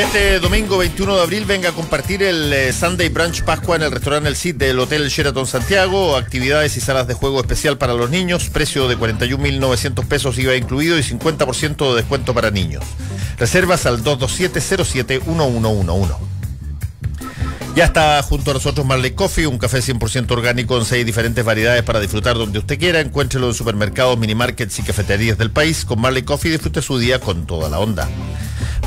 Este domingo 21 de abril venga a compartir el eh, Sunday Brunch Pascua en el restaurante El Cid del Hotel Sheraton Santiago, actividades y salas de juego especial para los niños, precio de 41.900 pesos IVA incluido y 50% de descuento para niños. Reservas al 227 uno Ya está junto a nosotros Marley Coffee, un café 100% orgánico en seis diferentes variedades para disfrutar donde usted quiera. Encuéntrelo en supermercados, minimarkets y cafeterías del país. Con Marley Coffee disfrute su día con toda la onda.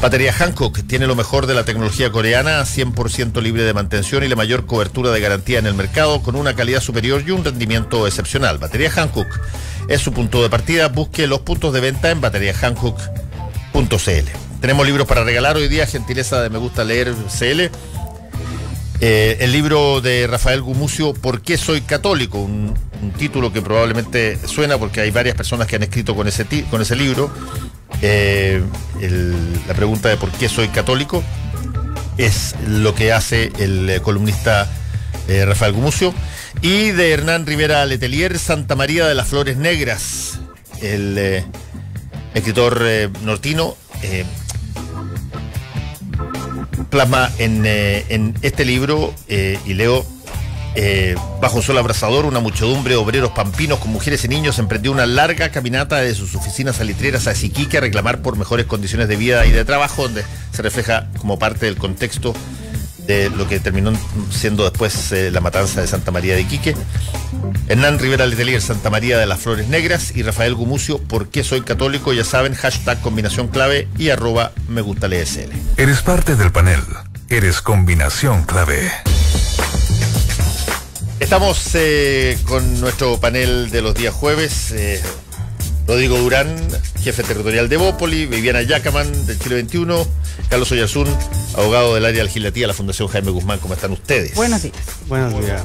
Batería Hancock tiene lo mejor de la tecnología coreana, 100% libre de mantención y la mayor cobertura de garantía en el mercado con una calidad superior y un rendimiento excepcional. Batería Hancock es su punto de partida. Busque los puntos de venta en bateriahancock.cl. Tenemos libros para regalar hoy día, gentileza de Me Gusta Leer CL. Eh, el libro de Rafael Gumucio, ¿Por qué soy católico? Un, título que probablemente suena porque hay varias personas que han escrito con ese, con ese libro. Eh, la pregunta de por qué soy católico es lo que hace el eh, columnista eh, Rafael Gumucio. Y de Hernán Rivera Letelier, Santa María de las Flores Negras, el escritor nortino, plasma en, este libro, y leo eh, bajo un sol abrasador, una muchedumbre de obreros pampinos con mujeres y niños emprendió una larga caminata de sus oficinas salitreras a Iquique a reclamar por mejores condiciones de vida y de trabajo, donde se refleja como parte del contexto de lo que terminó siendo después eh, la matanza de Santa María de Iquique. Hernán Rivera Letelier, Santa María de las Flores Negras y Rafael Gumucio, ¿por qué soy católico? Ya saben, hashtag combinación clave y arroba me gusta Eres parte del panel. Eres combinación clave. Estamos eh, con nuestro panel de los días jueves. Eh, Rodrigo Durán, jefe territorial de Bópoli, Viviana Yacaman, del Chile 21, Carlos Oyarzún, abogado del área legislativa de la Fundación Jaime Guzmán. ¿Cómo están ustedes? Buenos días. Buenos días.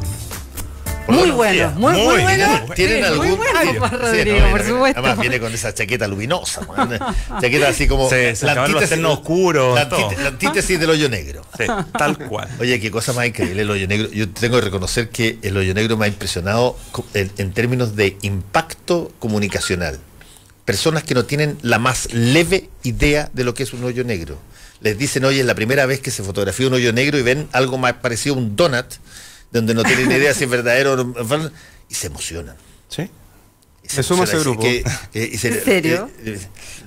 Muy bueno, muy, bueno. Tienen algún muy por supuesto. Además viene con esa chaqueta luminosa, ¿eh? chaqueta así como la antítesis oscuro, la, antítesis, del hoyo negro. tal cual. Oye, qué cosa más increíble el hoyo negro. Yo tengo que reconocer que el hoyo negro me ha impresionado en, en términos de impacto comunicacional. Personas que no tienen la más leve idea de lo que es un hoyo negro. Les dicen, oye, es la primera vez que se fotografía un hoyo negro y ven algo más parecido a un donut donde no tienen idea si es verdadero o no y se emocionan. Sí. Se suma ese grupo. ¿En serio?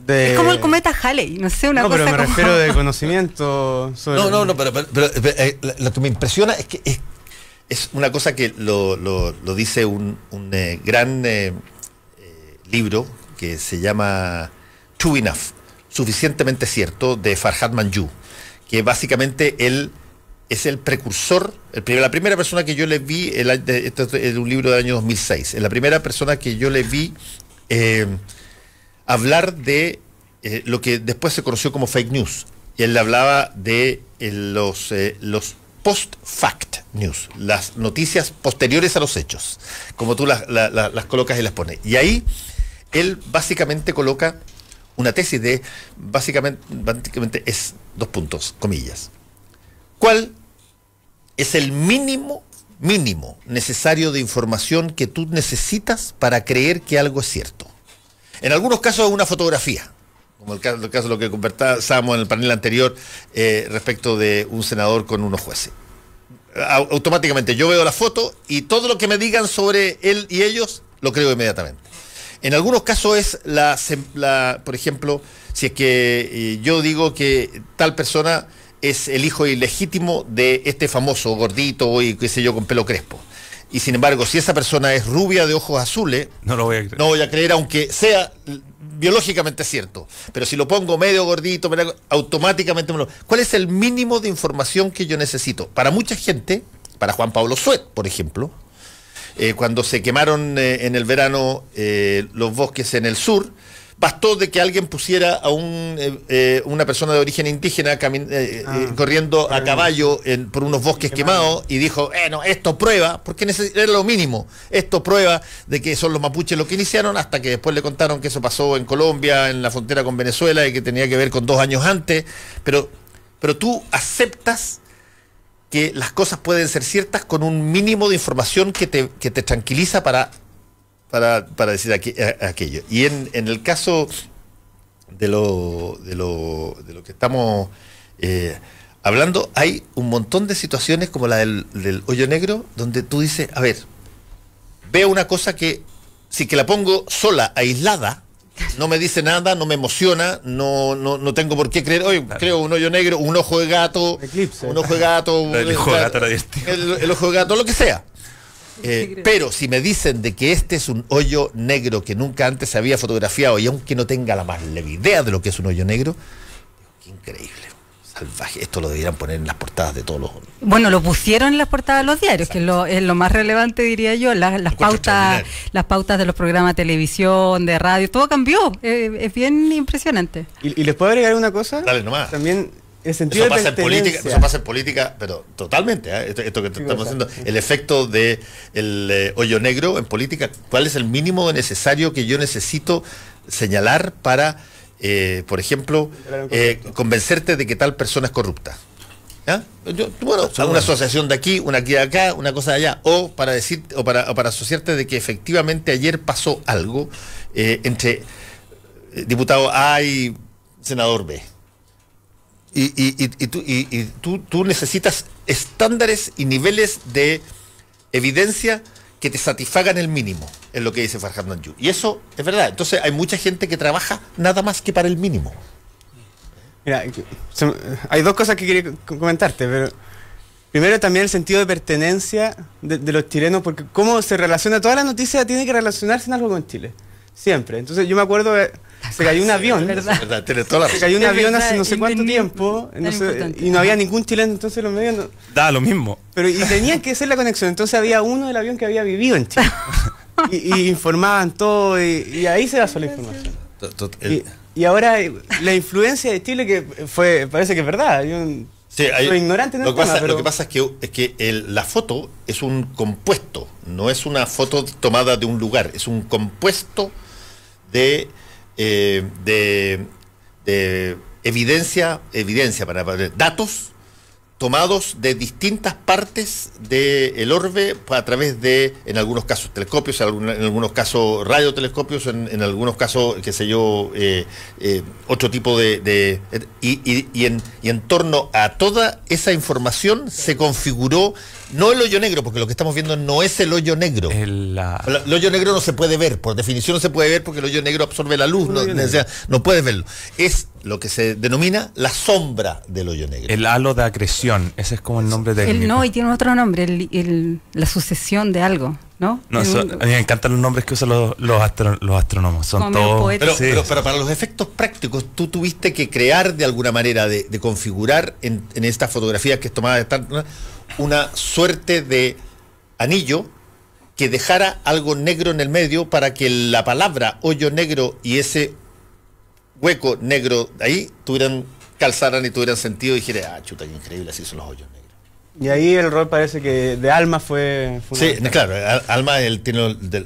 Es como el cometa Halley, no sé, una no, pero me refiero de conocimiento sobre... No, no, no, pero, pero, lo eh, eh, que me impresiona es que es, es una cosa que lo, lo, lo dice un, un eh, gran libro que se llama True Enough, Suficientemente Cierto, de Farhad Manju, que básicamente él es el precursor, la primera persona que yo le vi, el, este es un libro del año 2006, es la primera persona que yo le vi eh, hablar de eh, lo que después se conoció como fake news. Y él hablaba de eh, los, los post-fact news, las noticias posteriores a los hechos, como tú las, las colocas y las pones. Y ahí él básicamente coloca una tesis de, básicamente, básicamente es dos puntos, comillas. ¿Cuál es el mínimo, mínimo necesario de información que tú necesitas para creer que algo es cierto. En algunos casos es una fotografía, como el caso, de lo que conversábamos en el panel anterior eh, respecto de un senador con unos jueces. automáticamente yo veo la foto y todo lo que me digan sobre él y ellos lo creo inmediatamente. En algunos casos es la, por ejemplo, si es que eh, yo digo que tal persona es el hijo ilegítimo de este famoso gordito y qué sé yo con pelo crespo. Y sin embargo, si esa persona es rubia de ojos azules, no lo voy a creer. No voy a creer, aunque sea biológicamente cierto. Pero si lo pongo medio gordito, automáticamente me lo... ¿Cuál es el mínimo de información que yo necesito? Para mucha gente, para Juan Pablo Suet, por ejemplo, eh, cuando se quemaron eh, en el verano eh, los bosques en el sur, bastó de que alguien pusiera a eh, eh, una persona de origen indígena eh, ah, corriendo a caballo por unos bosques quemados y dijo, bueno, esto prueba, porque era lo mínimo, esto prueba de que son los mapuches los que iniciaron, hasta que después le contaron que eso pasó en Colombia, en la frontera con Venezuela y que tenía que ver con dos años antes, pero, pero tú aceptas que las cosas pueden ser ciertas con un mínimo de información que te, que te tranquiliza para para, para decir eh, aquello. Y en, en, el caso de lo, de lo, de lo que estamos eh, hablando, hay un montón de situaciones como la del, hoyo negro, donde tú dices, a ver, veo una cosa que si que la pongo sola, aislada, no me dice nada, no me emociona, no, no, no tengo por qué creer, oye, creo un hoyo negro, un ojo de gato, Eclipse. un ojo de gato, el ojo de gato, lo que sea. Eh, pero si me dicen de que este es un hoyo negro que nunca antes se había fotografiado y aunque no tenga la más leve idea de lo que es un hoyo negro, qué increíble. Salvaje. Esto lo debieran poner en las portadas de todos los. Bueno, lo pusieron en las portadas de los diarios, que es lo, más relevante, diría yo. Las, pautas, las pautas de los programas de televisión, de radio, todo cambió. Eh, es bien impresionante. ¿Y, les puedo agregar una cosa? Dale nomás. También sentido eso, pasa en política, eso pasa en política, pero totalmente. ¿eh? Esto, que estamos haciendo, el efecto de el eh, hoyo negro en política. ¿Cuál es el mínimo necesario que yo necesito señalar para, eh, por ejemplo, convencerte de que tal persona es corrupta? bueno, una asociación de aquí, una aquí de acá, una cosa de allá, o para decir, para, o para asociarte de que efectivamente ayer pasó algo entre diputado A y senador B. Y, y, tú, tú, necesitas estándares y niveles de evidencia que te satisfagan el mínimo, es lo que dice Farhad Yu. Y eso es verdad. Entonces hay mucha gente que trabaja nada más que para el mínimo. Mira, hay dos cosas que quería comentarte, pero primero también el sentido de pertenencia de, de los chilenos, porque cómo se relaciona, toda la noticia tiene que relacionarse en algo con Chile, siempre. Entonces yo me acuerdo... De, se cayó un avión. ¿verdad? Se cayó un avión hace no sé cuánto tiempo y no había ningún chileno, entonces los medios no... Da lo mismo. Pero y tenían que hacer la conexión, entonces había uno del avión que había vivido en Chile. y, informaban todo y, ahí se basó la información. Y, ahora eh, la influencia de Chile que fue parece que es verdad. lo ignorante no lo, que pasa, lo que pasa es que, la foto es un compuesto, no es una foto tomada de un lugar, es un compuesto de eh, de, de, evidencia, evidencia para, para datos tomados de distintas partes del el orbe a través de, en algunos casos, telescopios, en algunos casos radiotelescopios, en, algunos casos, qué sé yo, eh, eh, otro tipo de... y, y, en, y en torno a toda esa información se configuró, no el hoyo negro, porque lo que estamos viendo no es el hoyo negro. El, hoyo negro no se puede ver, por definición no se puede ver porque el hoyo negro absorbe la luz, no, no, no puedes verlo. Es lo que se denomina la sombra del hoyo negro. El halo de agresión, ese es como el nombre de... no, y tiene otro nombre, la sucesión de algo, ¿no? a mí me encantan los nombres que usan los, los, astrónomos, son todos... Pero, para los efectos prácticos, tú tuviste que crear de alguna manera, de, configurar en, estas fotografías que es tomada de una suerte de anillo que dejara algo negro en el medio para que la palabra hoyo negro y ese hueco negro ahí tuvieran, calzaran y tuvieran sentido y dijera, ah, chuta, increíble, así son los hoyos negros. Y ahí el rol parece que de Alma fue... sí, claro, Alma tiene del,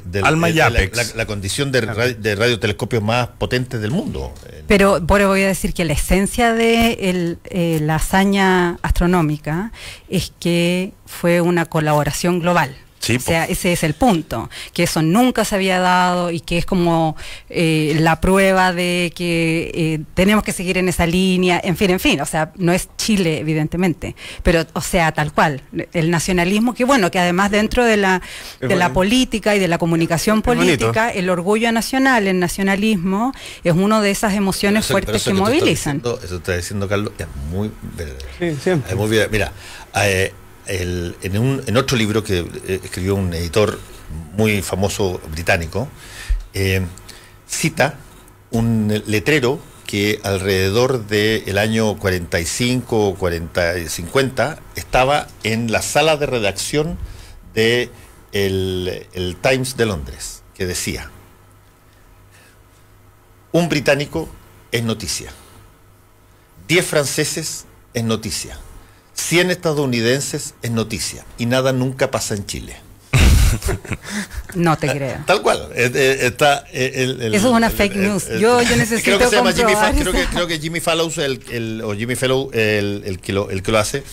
La, condición de, radio, de radiotelescopios más potentes del mundo. Pero bueno, voy a decir que la esencia de eh, la hazaña astronómica es que fue una colaboración global o sea, ese es el punto, que eso nunca se había dado y que es como eh, la prueba de que eh, tenemos que seguir en esa línea, en fin, en fin, o sea, no es Chile, evidentemente, pero, o sea, tal cual, el nacionalismo, que bueno, que además dentro de la, de la política y de la comunicación política, el orgullo nacional, el nacionalismo, es una de esas emociones fuertes que, movilizan. Eso eso está diciendo, Carlos, es muy... Sí, Es muy mira, eh, en, otro libro que eh, escribió un editor muy famoso británico, eh, cita un letrero que alrededor del año 45 o 40, 50 estaba en la sala de redacción del de el, Times de Londres, que decía, un británico es noticia, 10 franceses es noticia, 100 estadounidenses es noticia y nada nunca pasa en Chile. No te creo. Tal cual. Eh, eh, eh, eso es una fake news. Yo, necesito. que se creo, que, Jimmy Fallows, el, o Jimmy Fellow, el, que lo, hace,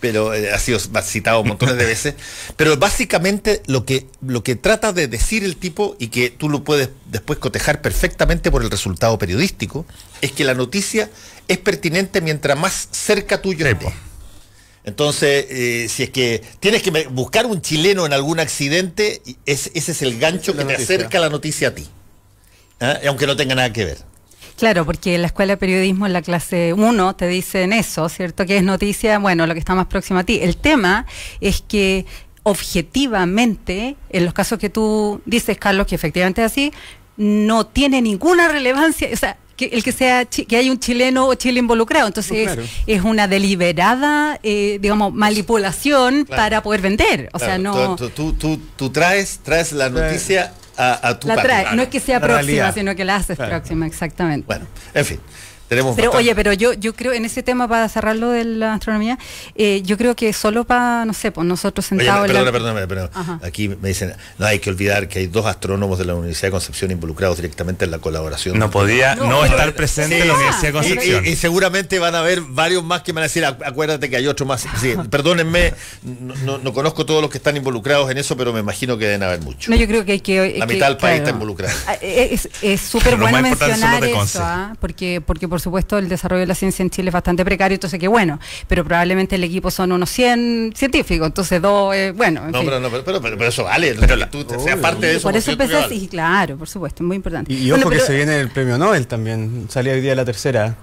pero ha sido citado montones de veces. Pero básicamente lo que, lo que trata de decir el tipo y que tú lo puedes después cotejar perfectamente por el resultado periodístico es que la noticia es pertinente mientras más cerca tuyo esté. Entonces, eh, si es que tienes que buscar un chileno en algún accidente, ese es el gancho que te acerca la noticia a ti, ¿ah? aunque no tenga nada que ver. Claro, porque en la escuela de periodismo, en la clase 1, te dicen eso, ¿cierto? Que es noticia, bueno, lo que está más próximo a ti. El tema es que objetivamente, en los casos que tú dices, Carlos, que efectivamente es así, no tiene ninguna relevancia, o sea, el que sea que hay un chileno o Chile involucrado. Entonces es, una deliberada, eh, digamos, manipulación para poder vender. O sea, no. Tú, tú, traes, traes la noticia a, a tu la No es que sea próxima, sino que la haces próxima, exactamente. Bueno, en fin pero oye, pero yo, yo creo, en ese tema, para cerrarlo de la astronomía, eh, yo creo que solo para, no sé, pues nosotros sentados... Oye, perdón, aquí me dicen, no hay que olvidar que hay dos astrónomos de la Universidad de Concepción involucrados directamente en la colaboración. No podía no, estar presente en la Universidad de Concepción. Y, seguramente van a haber varios más que van a decir, acuérdate que hay otro más. Sí, perdónenme, no, conozco todos los que están involucrados en eso, pero me imagino que deben haber muchos. No, yo creo que hay que... La mitad del país está involucrada. Ah, eh, es súper bueno mencionar eso, ¿ah? porque por supuesto el desarrollo de la ciencia en Chile es bastante precario, entonces que bueno, pero probablemente el equipo son unos 100 científicos, entonces dos, eh, bueno. no, Pero, no, pero, eso vale, pero la, tú seas parte de eso. Por eso empecé así, claro, por supuesto, es muy importante. Y, ojo que se viene el premio Nobel también, salía hoy día la tercera,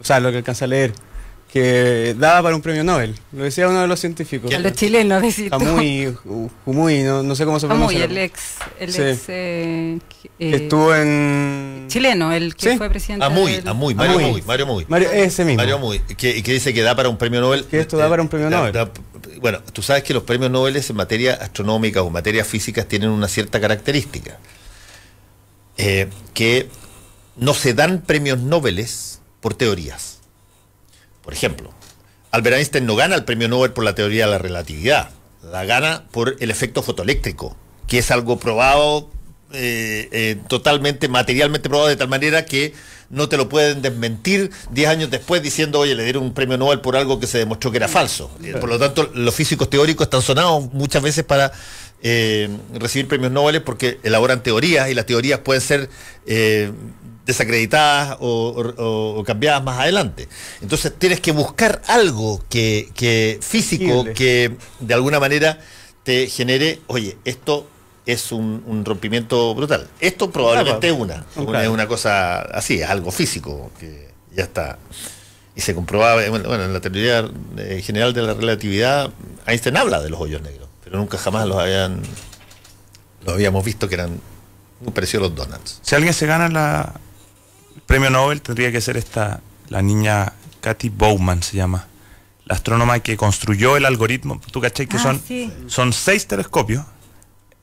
o sea, lo que alcanza a leer que daba para un premio Nobel. Lo decía uno de los científicos. A los chilenos, decía. no, no, sé cómo se pronuncia. el ex. El ex eh, estuvo en. Eh, chileno, el que fue presidente. Amuy, del... Amuy, Mario Amuy. Muy, Mario Muy. Mario, ese mismo. Mario Muy, que, que, dice que da para un premio Nobel. Que esto da para un premio eh, Nobel. bueno, tú sabes que los premios Nobel en materia astronómica o en materia física tienen una cierta característica. que no se dan premios Nobel por teorías por ejemplo, Albert Einstein no gana el premio Nobel por la teoría de la relatividad, la gana por el efecto fotoeléctrico, que es algo probado, eh, eh, totalmente, materialmente probado de tal manera que no te lo pueden desmentir 10 años después diciendo, oye, le dieron un premio Nobel por algo que se demostró que era falso. Eh, por lo tanto, los físicos teóricos están sonados muchas veces para recibir premios Nobel porque elaboran teorías y las teorías pueden ser desacreditadas o, cambiadas más adelante. Entonces tienes que buscar algo que, físico que de alguna manera te genere, oye, esto es un, rompimiento brutal. Esto probablemente es una, es una cosa así, es algo físico que ya está. Y se comprobaba, bueno, en la teoría eh, general de la relatividad, Einstein habla de los hoyos negros, pero nunca jamás los habían, los habíamos visto que eran muy parecidos los donuts. Si alguien se gana la, premio Nobel tendría que ser esta, la niña Kathy Bowman se llama, la astrónoma que construyó el algoritmo. Tú caché que ah, son, son seis telescopios.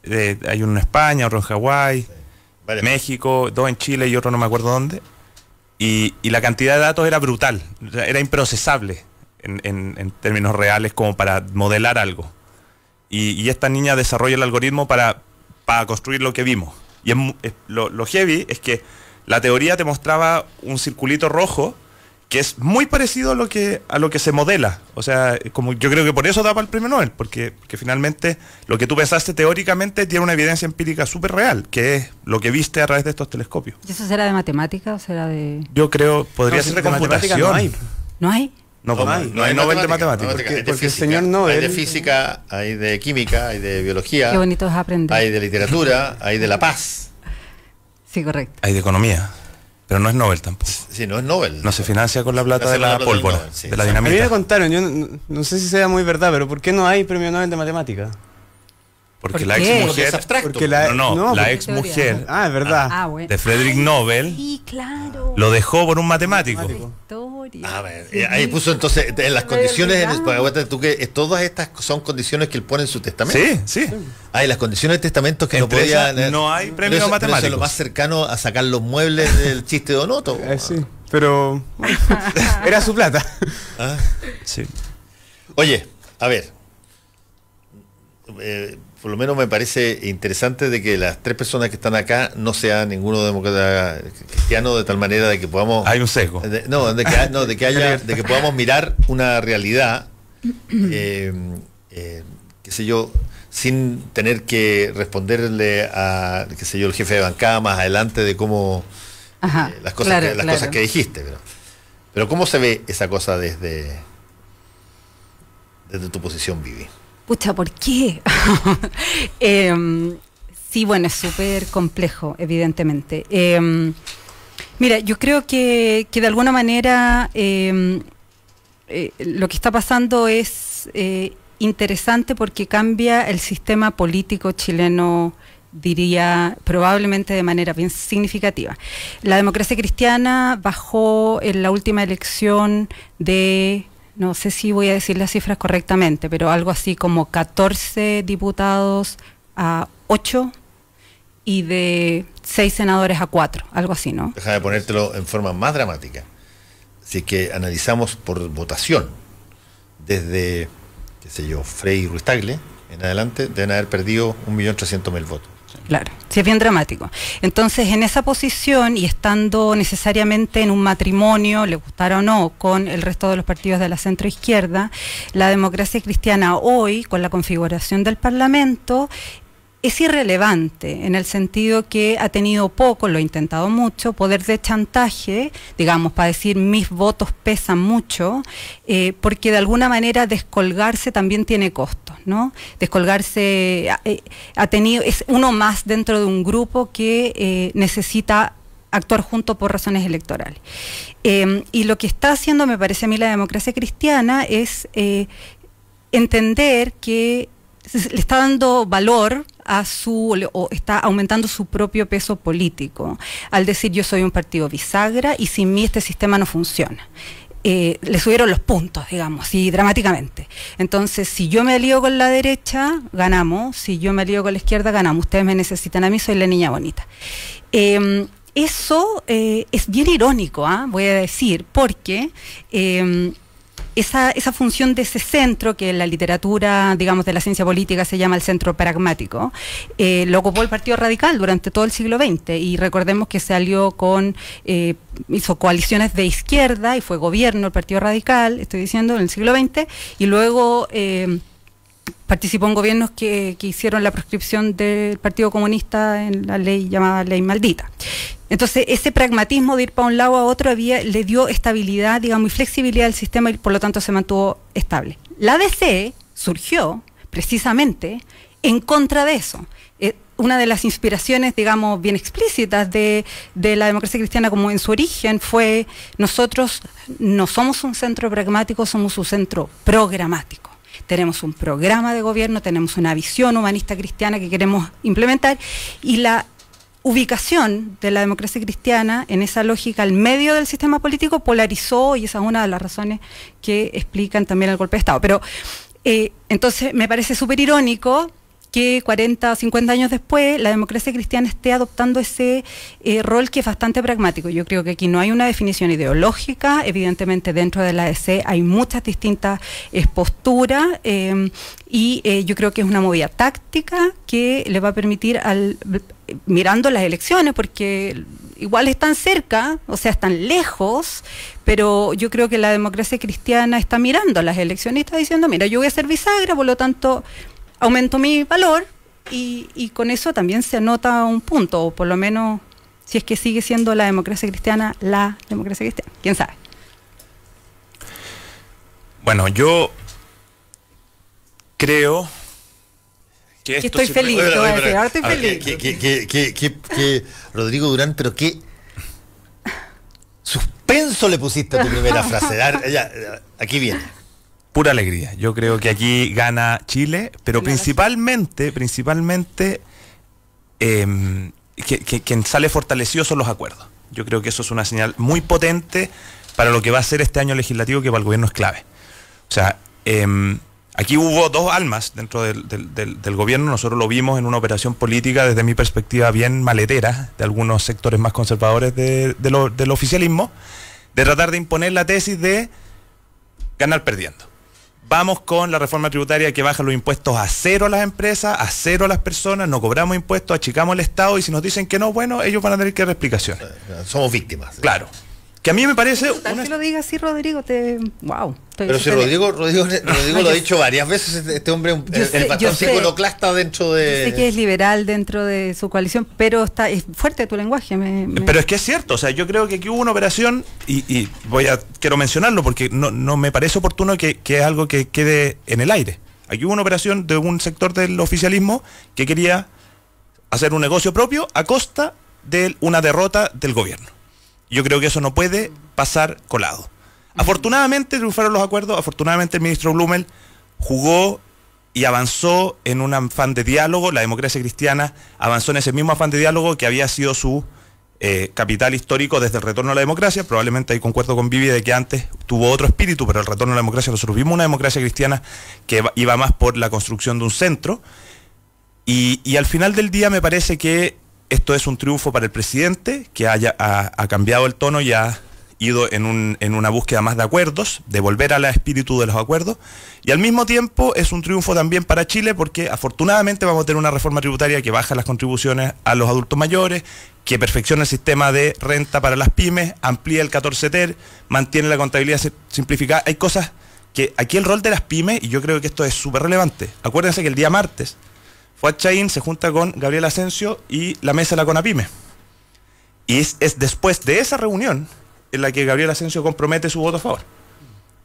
Eh, hay uno en España, otro en Hawái, México, dos en Chile y otro no me acuerdo dónde. Y, la cantidad de datos era brutal, era improcesable en, términos reales como para modelar algo. Y, esta niña desarrolla el algoritmo para, para construir lo que vimos. Y lo heavy es que la teoría te mostraba un circulito rojo que es muy parecido a lo que a lo que se modela. O sea, como yo creo que por eso daba el premio Nobel, porque, finalmente lo que tú pensaste teóricamente tiene una evidencia empírica súper real, que es lo que viste a través de estos telescopios. ¿Y eso será de matemática o será de...? Yo creo, podría ser de computación. No hay. ¿No hay? No, pues, hay, no hay, Nobel de matemáticas. Porque, el señor Nobel. Hay de física, hay de química, hay de biología. Qué bonito es aprender. Hay de literatura, hay de la paz. Sí, correcto. Hay de economía. Pero no es Nobel tampoco. Sí, no es Nobel. No se financia con la plata de la, pólvora, de la dinamita. me contaron, yo no, no, sé si sea muy verdad, pero ¿por qué no hay premio Nobel de matemática? Porque la ex mujer. Porque la, no, no la ex mujer. Ah, es verdad. Ah, de Frederick Nobel. sí, claro. Lo dejó por un matemático. Matemático. A ver, ah, ahí puso entonces las condiciones, en el, tú que eh, todas estas son condiciones que él pone en su testamento. Sí, sí. Hay ah, las condiciones del testamento que no No hay premios matemáticos. lo más cercano a sacar los muebles del chiste de Donoto. Eh, sí, pero era su plata. Ah. sí. Oye, a ver. Eh, por lo menos me parece interesante de que las tres personas que están acá no sea ninguno demócrata cristiano de tal manera de que podamos hay un sesgo no, de que, haya de que podamos mirar una realidad eh, eh, qué sé yo sin tener que responderle a qué sé yo el jefe de bancada más adelante de cómo eh, las cosas que, las cosas que dijiste pero, cómo se ve esa cosa desde desde tu posición Vivi pucha, ¿por qué? Em, sí, bueno, es súper complejo, evidentemente. Em, mira, yo creo que, de alguna manera em, eh, lo que está pasando es eh, interesante porque cambia el sistema político chileno diría probablemente de manera bien significativa. La democracia cristiana bajó en la última elección de no sé si voy a decir las cifras correctamente, pero algo así como 14 diputados a 8 y de 6 senadores a 4, algo así, ¿no? Deja de ponértelo en forma más dramática. Si es que analizamos por votación, desde, qué sé yo, Frey y Ruiz en adelante, deben haber perdido 1.300.000 votos. Claro, sí es bien dramático. Entonces, en esa posición y estando necesariamente en un matrimonio, le gustara o no, con el resto de los partidos de la centroizquierda, la democracia cristiana hoy, con la configuración del Parlamento, es irrelevante en el sentido que ha tenido poco, lo ha intentado mucho, poder de chantaje, digamos, para decir mis votos pesan mucho, eh, porque de alguna manera descolgarse también tiene costo. Descolgarse eh, eh, ha tenido, es uno más dentro de un grupo que eh, necesita actuar junto por razones electorales. Em, y lo que está haciendo, me parece a mí, la democracia cristiana es entender que le está dando valor a su o está aumentando su propio peso político al decir yo soy un partido bisagra y sin mí este sistema no funciona. Eh, le subieron los puntos, digamos, y dramáticamente. Entonces, si yo me lío con la derecha, ganamos. Si yo me lío con la izquierda, ganamos. Ustedes me necesitan a mí, soy la niña bonita. Em, eso eh, es bien irónico, ¿ah? voy a decir, porque em, esa, esa función de ese centro, que en la literatura, digamos, de la ciencia política se llama el centro pragmático, eh, lo ocupó el Partido Radical durante todo el siglo XX y recordemos que salió con, eh, hizo coaliciones de izquierda y fue gobierno el Partido Radical, estoy diciendo, en el siglo XX, y luego... Eh, participó en gobiernos que, que hicieron la proscripción del Partido Comunista en la ley llamada Ley Maldita. Entonces, ese pragmatismo de ir para un lado a otro había, le dio estabilidad, digamos, y flexibilidad al sistema y por lo tanto se mantuvo estable. La DC surgió precisamente en contra de eso. Eh, una de las inspiraciones, digamos, bien explícitas de, de, la democracia cristiana como en su origen fue nosotros no somos un centro pragmático, somos un centro programático. Tenemos un programa de gobierno, tenemos una visión humanista cristiana que queremos implementar y la ubicación de la democracia cristiana en esa lógica al medio del sistema político polarizó y esa es una de las razones que explican también el golpe de Estado. Pero eh, entonces me parece súper irónico que 40 o 50 años después la democracia cristiana esté adoptando ese eh, rol que es bastante pragmático. Yo creo que aquí no hay una definición ideológica, evidentemente dentro de la EC hay muchas distintas eh, posturas y yo creo que es una movida táctica que le va a permitir al mirando las elecciones, porque igual están cerca, o sea, están lejos, pero yo creo que la democracia cristiana está mirando las elecciones y está diciendo, mira, yo voy a ser bisagra, por lo tanto, aumento mi valor y, y con eso también se anota un punto, o por lo menos si es que sigue siendo la democracia cristiana la democracia cristiana, quién sabe. Bueno, yo creo que estoy feliz, te voy a decir, feliz. Que, Rodrigo Durán, pero qué suspenso le pusiste a tu primera frase. aquí viene. Pura alegría. Yo creo que aquí gana Chile, pero principalmente, principalmente, eh, quien sale fortalecido son los acuerdos. Yo creo que eso es una señal muy potente para lo que va a ser este año legislativo que para el gobierno es clave. O sea, em, Aquí hubo dos almas dentro del, gobierno, nosotros lo vimos en una operación política desde mi perspectiva bien maletera de algunos sectores más conservadores del oficialismo, de tratar de imponer la tesis de ganar perdiendo. Vamos con la reforma tributaria que baja los impuestos a cero a las empresas, a cero a las personas, no cobramos impuestos, achicamos el Estado y si nos dicen que no, bueno, ellos van a tener que dar explicaciones. Eh, somos víctimas. Claro. Que a mí me parece. Tal lo digas así, Rodrigo, te. ¡Wow! Pero si Rodrigo, Rodrigo lo ha dicho varias veces, este, este hombre es el patrón psicoloclasta dentro de. que es liberal dentro de su coalición, pero está es fuerte tu lenguaje. Pero es que es cierto, o sea, yo creo que aquí hubo una operación, y, voy a quiero mencionarlo porque no, me parece oportuno que, que es algo que quede en el aire. Aquí hubo una operación de un sector del oficialismo que quería hacer un negocio propio a costa de una derrota del gobierno. Yo creo que eso no puede pasar colado. Afortunadamente triunfaron los acuerdos, afortunadamente el ministro Blumel jugó y avanzó en un afán de diálogo, la democracia cristiana avanzó en ese mismo afán de diálogo que había sido su eh, capital histórico desde el retorno a la democracia, probablemente ahí concuerdo con Vivi de que antes tuvo otro espíritu, pero el retorno a la democracia nosotros vimos una democracia cristiana que iba más por la construcción de un centro, y al final del día me parece que esto es un triunfo para el presidente, que haya, ha, cambiado el tono y ha ido en, en, una búsqueda más de acuerdos, de volver al espíritu de los acuerdos, y al mismo tiempo es un triunfo también para Chile porque afortunadamente vamos a tener una reforma tributaria que baja las contribuciones a los adultos mayores, que perfecciona el sistema de renta para las pymes, amplía el 14 TER, mantiene la contabilidad simplificada. Hay cosas que aquí el rol de las pymes, y yo creo que esto es súper relevante. Acuérdense que el día martes Fuad se junta con Gabriel Asensio y la mesa de la Conapime. Y es, después de esa reunión en la que Gabriel Asensio compromete su voto a favor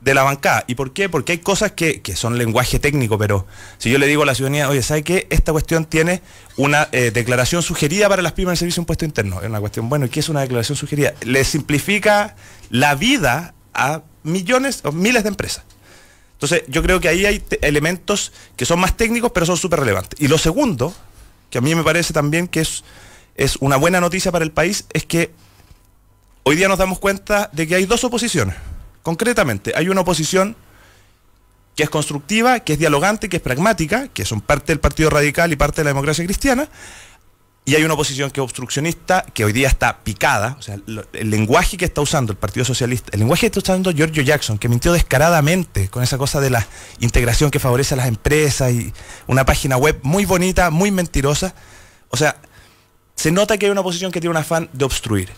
de la bancada. ¿Y por qué? Porque hay cosas que, son lenguaje técnico, pero si yo le digo a la ciudadanía, oye, ¿sabe qué? Esta cuestión tiene una eh, declaración sugerida para las pymes del servicio de impuesto interno. Es una cuestión, bueno, ¿y qué es una declaración sugerida? Le simplifica la vida a millones o miles de empresas. Entonces, yo creo que ahí hay elementos que son más técnicos, pero son súper relevantes. Y lo segundo, que a mí me parece también que es, es una buena noticia para el país, es que hoy día nos damos cuenta de que hay dos oposiciones. Concretamente, hay una oposición que es constructiva, que es dialogante, que es pragmática, que son parte del Partido Radical y parte de la democracia cristiana, y hay una oposición que es obstruccionista, que hoy día está picada. O sea, el lenguaje que está usando el Partido Socialista, el lenguaje que está usando Giorgio Jackson, que mintió descaradamente con esa cosa de la integración que favorece a las empresas y una página web muy bonita, muy mentirosa. O sea, se nota que hay una oposición que tiene un afán de obstruir.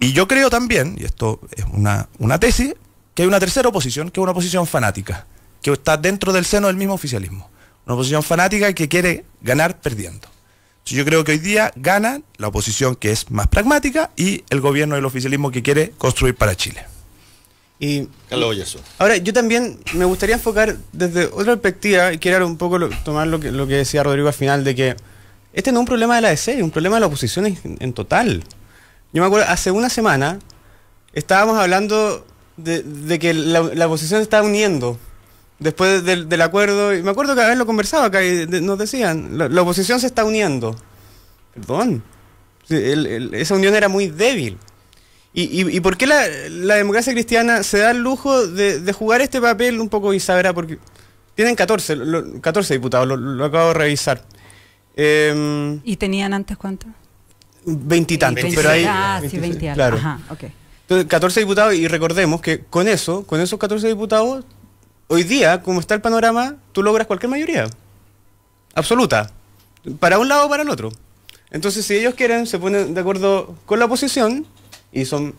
Y yo creo también, y esto es una, una tesis, que hay una tercera oposición, que es una oposición fanática, que está dentro del seno del mismo oficialismo. Una oposición fanática que quiere ganar perdiendo. Yo creo que hoy día gana la oposición que es más pragmática y el gobierno del oficialismo que quiere construir para Chile. Y, ahora, yo también me gustaría enfocar desde otra perspectiva, y quiero un poco tomar lo que, lo que decía Rodrigo al final, de que este no es un problema de la DC, es un problema de la oposición en, total. Yo me acuerdo, hace una semana estábamos hablando de, que la, la oposición se está uniendo después del, acuerdo, y me acuerdo que lo conversaba acá, y nos decían, la, oposición se está uniendo. Perdón, esa unión era muy débil. ¿Y, y, por qué la, la, democracia cristiana se da el lujo de, de jugar este papel un poco bisagra? Porque tienen 14, 14 diputados, lo, acabo de revisar. Em, ¿Y tenían antes cuántos? Veintitantos, pero ahí... Ah, sí, 20 Claro. Ajá, Entonces, 14 diputados, y recordemos que con eso, con esos 14 diputados, hoy día, como está el panorama, tú logras cualquier mayoría. Absoluta. Para un lado o para el otro. Entonces, si ellos quieren, se ponen de acuerdo con la oposición y son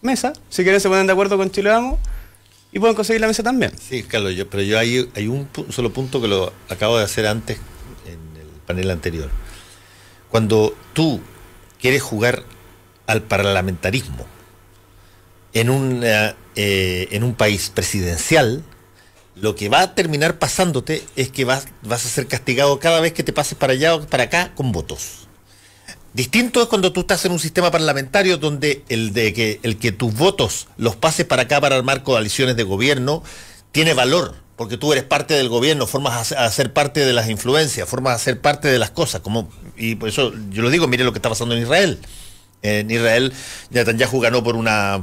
mesa. Si quieren, se ponen de acuerdo con Chile y pueden conseguir la mesa también. Sí, Carlos, pero yo hay, hay un solo punto que lo acabo de hacer antes en el panel anterior. Cuando tú quieres jugar al parlamentarismo en, un eh, en un país presidencial, lo que va a terminar pasándote es que vas, vas a ser castigado cada vez que te pases para allá o para acá con votos. Distinto es cuando tú estás en un sistema parlamentario donde el de que el que tus votos los pases para acá para armar coaliciones de gobierno tiene valor, porque tú eres parte del gobierno, formas a, ser parte de las influencias, formas a ser parte de las cosas, como y por eso yo lo digo, mire lo que está pasando en Israel. En Israel Netanyahu ganó por una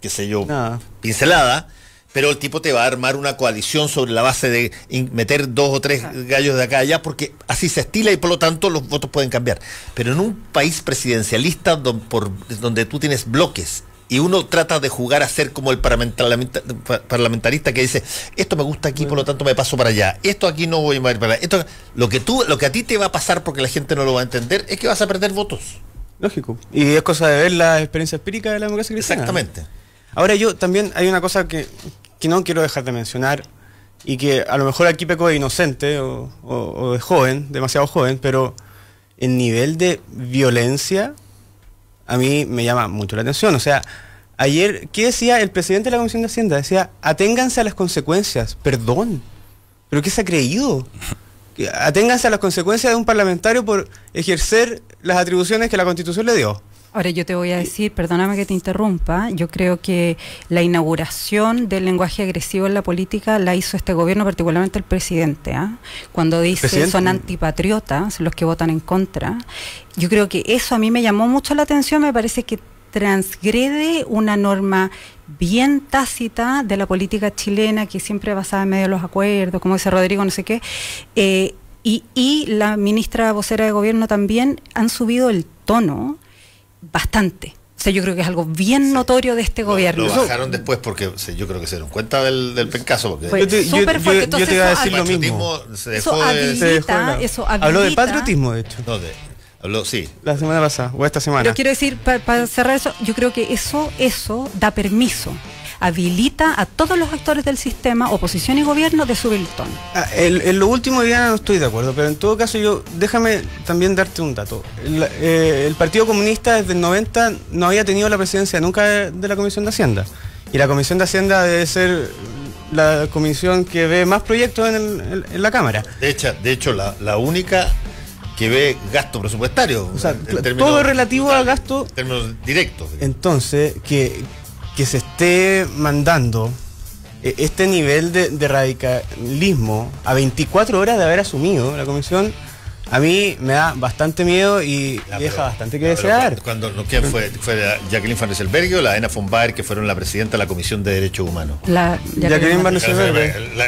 qué sé yo, ah. pincelada pero el tipo te va a armar una coalición sobre la base de meter dos o tres gallos de acá a allá, porque así se estila y por lo tanto los votos pueden cambiar. Pero en un país presidencialista donde, por, donde tú tienes bloques y uno trata de jugar a ser como el parlamentarista que dice, esto me gusta aquí, por lo tanto me paso para allá, esto aquí no voy a ir para allá. Esto, lo, que tú, lo que a ti te va a pasar porque la gente no lo va a entender es que vas a perder votos. Lógico. Y es cosa de ver la experiencia espírica de la democracia cristiana. Exactamente. Ahora yo también hay una cosa que que no quiero dejar de mencionar y que a lo mejor aquí peco de inocente o, de joven, demasiado joven, pero el nivel de violencia a mí me llama mucho la atención. O sea, ayer, ¿qué decía el presidente de la Comisión de Hacienda? Decía, aténganse a las consecuencias, perdón. ¿Pero qué se ha creído? Aténganse a las consecuencias de un parlamentario por ejercer las atribuciones que la Constitución le dio. Ahora yo te voy a decir, perdóname que te interrumpa, yo creo que la inauguración del lenguaje agresivo en la política la hizo este gobierno, particularmente el presidente, ¿ah? cuando dice son antipatriotas los que votan en contra. Yo creo que eso a mí me llamó mucho la atención, me parece que transgrede una norma bien tácita de la política chilena que siempre basada en medio de los acuerdos, como dice Rodrigo, no sé qué. Eh, y, y la ministra vocera de gobierno también han subido el tono bastante. O sea, yo creo que es algo bien notorio de este gobierno. Lo bajaron después porque yo creo que se dieron cuenta del, del pencaso. Porque yo, te, yo, iba a decir lo mismo. Se dejó eso, habilita, de, Habló de patriotismo, de hecho. No, habló, sí. La semana pasada, o esta semana. Yo quiero decir, para cerrar eso, yo creo que eso, eso da permiso habilita a todos los actores del sistema, oposición y gobierno, de subir el tono. Ah, en, lo último Diana, no estoy de acuerdo, pero en todo caso yo, déjame también darte un dato. El, eh, Partido Comunista desde el 90 no había tenido la presidencia nunca de, la Comisión de Hacienda. Y la Comisión de Hacienda debe ser la comisión que ve más proyectos en, la Cámara. De hecho, de hecho la, única que ve gasto presupuestario. O sea, todo relativo a gasto. En términos directos. Entonces, que, que se esté mandando eh, este nivel de, radicalismo a 24 horas de haber asumido la comisión, a mí me da bastante miedo y ah, deja bastante que desear. Cuando, ¿Quién fue? Jacqueline Van o la Ana von Baer, que fueron la presidenta de la Comisión de Derechos Humanos? La, Jacqueline, Van O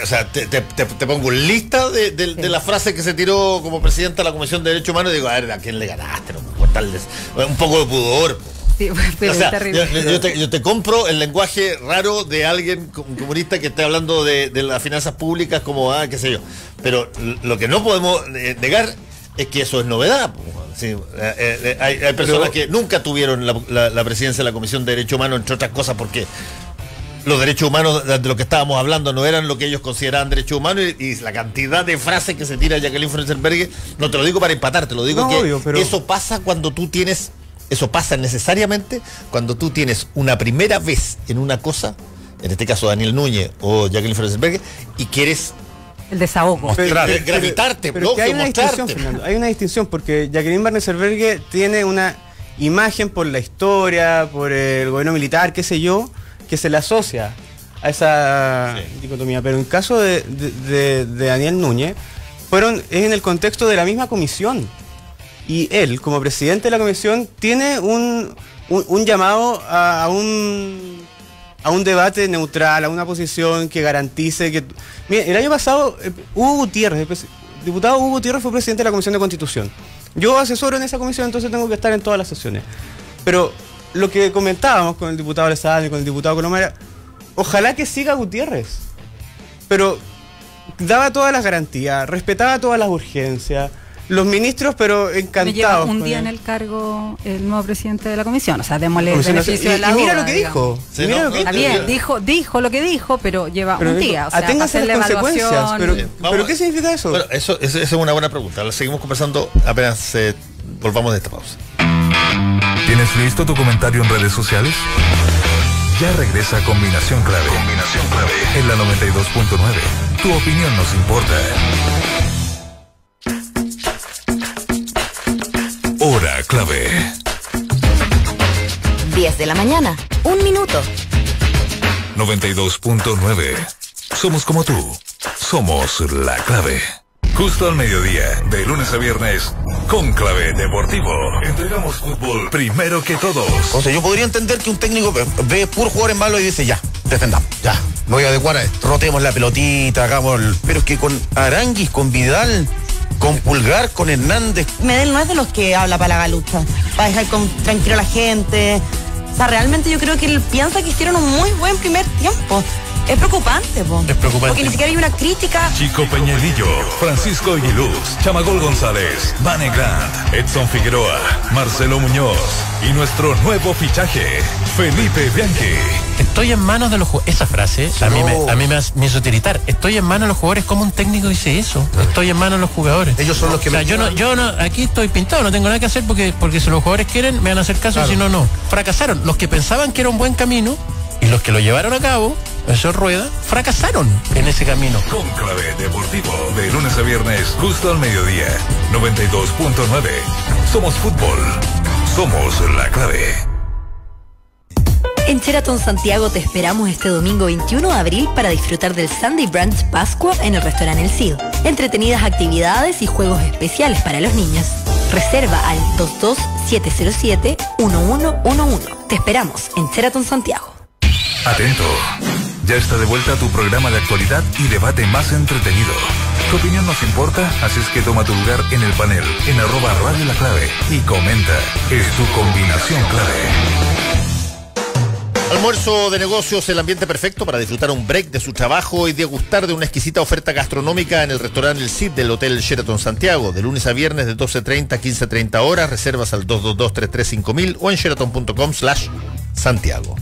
sea, te, pongo lista de, las frases que se tiró como presidenta de la Comisión de Derechos Humanos y digo, a ver, ¿a quién le ganaste? un poco de pudor. Yo, te, compro el lenguaje raro de alguien comunista que esté hablando de, las finanzas públicas como, ah, qué sé yo. Pero lo que no podemos eh, negar es que eso es novedad. Eh, eh, hay, personas que nunca tuvieron la, presidencia de la Comisión de Derechos Humanos, entre otras cosas, porque los derechos humanos de lo que estábamos hablando no eran lo que ellos consideraban derechos humanos y, la cantidad de frases que se tira Jacqueline Frenzenberg, no te lo digo para empatar, te lo digo que eso pasa cuando tú tienes eso pasa necesariamente cuando tú tienes una primera vez en una cosa, en este caso Daniel Núñez o Jacqueline Fernández y quieres el desahogo. pero, gravitarte, hay, una distinción, hay una distinción, porque Jacqueline Barneserbergue tiene una imagen por la historia, por el gobierno militar, qué sé yo, que se le asocia a esa dicotomía. Pero en el caso de, de Daniel Núñez, fueron, es en el contexto de la misma comisión y él, como presidente de la comisión, tiene un, llamado a, un a un debate neutral, a una posición que garantice que... Mire, el año pasado eh, Hugo Gutiérrez, el diputado Hugo Gutiérrez fue presidente de la Comisión de Constitución. Yo asesoro en esa comisión, entonces tengo que estar en todas las sesiones. Pero lo que comentábamos con el diputado Alessandro y con el diputado Colomera, ojalá que siga Gutiérrez. Pero daba todas las garantías, respetaba todas las urgencias, los ministros, pero encantados. lleva un día en el cargo el nuevo presidente de la comisión, o sea, démosle el beneficio de la mira lo que dijo. mira lo que dijo. Bien, dijo, lo que dijo, pero lleva un día. O sea, las consecuencias. Pero, pero, ¿qué significa eso? Bueno, eso, es una buena pregunta. seguimos conversando apenas eh, volvamos de esta pausa. ¿Tienes listo tu comentario en redes sociales? Ya regresa Combinación Clave. Combinación Clave. En la 92.9. Tu opinión nos importa. clave. 10 de la mañana, un minuto. 92.9. Somos como tú. Somos la clave. Justo al mediodía, de lunes a viernes, con clave Deportivo. Entregamos fútbol primero que todos. O sea, yo podría entender que un técnico ve por jugar en malo y dice, ya, defendamos, ya, no voy a adecuar a Rotemos la pelotita, hagamos... Pero es que con Aranguis, con Vidal, con Pulgar, con Hernández. Medel no es de los que habla para la galucha. Para dejar con, tranquilo a la gente. O sea, realmente yo creo que él piensa que hicieron un muy buen primer tiempo. Es preocupante, Es preocupante. Porque ni siquiera hay una crítica. Chico Peñalillo, Francisco Aguiluz, Chamagol González, Vane Grant, Edson Figueroa, Marcelo Muñoz y nuestro nuevo fichaje, Felipe Bianchi. Estoy en manos de los jugadores. Esa frase a mí, me, a mí hizo tiritar. Estoy en manos de los jugadores. como un técnico dice eso? Estoy en manos de los jugadores. Ellos son los que yo no, yo no, aquí estoy pintado, no tengo nada que hacer porque, porque si los jugadores quieren, me van a hacer caso, si no, no. Fracasaron. Los que pensaban que era un buen camino y los que lo llevaron a cabo señor Rueda, fracasaron en ese camino. Con Clave Deportivo, de lunes a viernes, justo al mediodía, 92.9. Somos fútbol, somos la clave. En Sheraton Santiago te esperamos este domingo 21 de abril para disfrutar del Sunday Brunch Pascua en el restaurante El Cid. Entretenidas actividades y juegos especiales para los niños. Reserva al 22707-1111. Te esperamos en Sheraton Santiago. Atento. Ya está de vuelta tu programa de actualidad y debate más entretenido. Tu opinión nos importa, así es que toma tu lugar en el panel, en arroba radio la clave y comenta. Es su combinación clave. Almuerzo de negocios, el ambiente perfecto para disfrutar un break de su trabajo y degustar de una exquisita oferta gastronómica en el restaurante El Cid del Hotel Sheraton Santiago, de lunes a viernes de 12.30 a 15.30 horas, reservas al 222-335000 o en sheraton.com slash Santiago.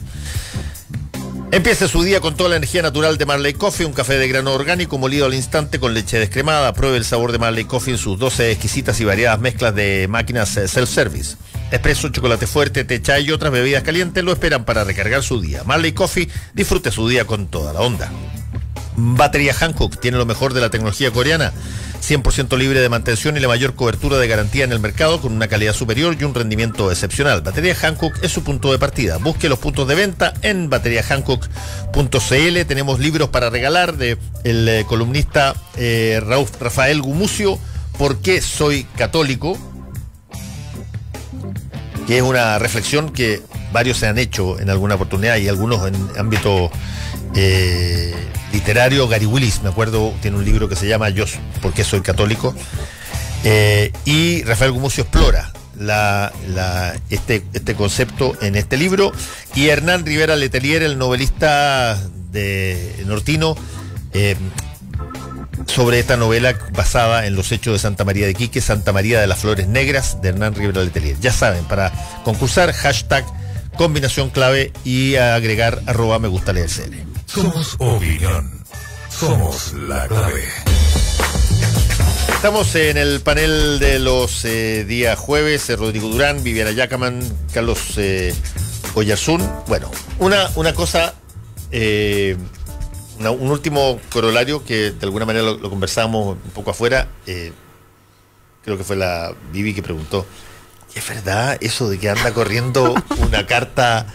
Empiece su día con toda la energía natural de Marley Coffee, un café de grano orgánico molido al instante con leche descremada. Pruebe el sabor de Marley Coffee en sus 12 exquisitas y variadas mezclas de máquinas eh, self-service. Espresso, chocolate fuerte, techa chai y otras bebidas calientes lo esperan para recargar su día. Marley Coffee, disfrute su día con toda la onda. Batería Hankook tiene lo mejor de la tecnología coreana 100% libre de mantención y la mayor cobertura de garantía en el mercado con una calidad superior y un rendimiento excepcional. Batería Hancock es su punto de partida. Busque los puntos de venta en bateriahancock.cl. Tenemos libros para regalar de el eh, columnista eh, Raúl Rafael Gumucio, ¿Por qué soy católico? que es una reflexión que varios se han hecho en alguna oportunidad y algunos en ámbito... Eh, literario Gary Willis, me acuerdo, tiene un libro que se llama Yo, porque soy católico? Eh, y Rafael Gumucio explora este, este concepto en este libro. Y Hernán Rivera Letelier, el novelista de Nortino, eh, sobre esta novela basada en los hechos de Santa María de Quique, Santa María de las Flores Negras, de Hernán Rivera Letelier. Ya saben, para concursar, hashtag combinación clave y agregar arroba me gusta leer somos opinión. Somos la clave. Estamos en el panel de los eh, días jueves, eh, Rodrigo Durán, Viviana Yacaman, Carlos eh, Bueno, una, una cosa, eh, un último corolario que de alguna manera lo, conversábamos conversamos un poco afuera. creo que fue la Vivi que preguntó. ¿Es verdad eso de que anda corriendo una carta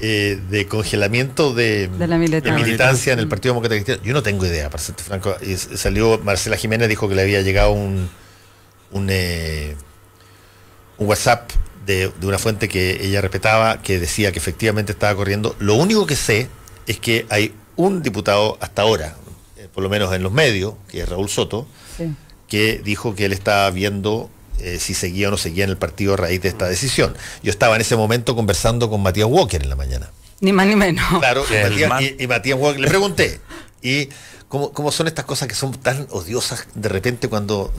eh, de congelamiento de, la militancia en el Partido Democrático Cristiano. Yo no tengo idea, para ser franco. salió Marcela Jiménez, dijo que le había llegado un, un, eh, WhatsApp de, una fuente que ella respetaba, que decía que efectivamente estaba corriendo. Lo único que sé es que hay un diputado hasta ahora, eh, por lo menos en los medios, que es Raúl Soto, que dijo que él estaba viendo eh, si seguía o no seguía en el partido a raíz de esta decisión. Yo estaba en ese momento conversando con Matías Walker en la mañana. Ni más ni menos. Claro, y Matías, Walker le pregunté. ¿Y cómo, son estas cosas que son tan odiosas de repente cuando...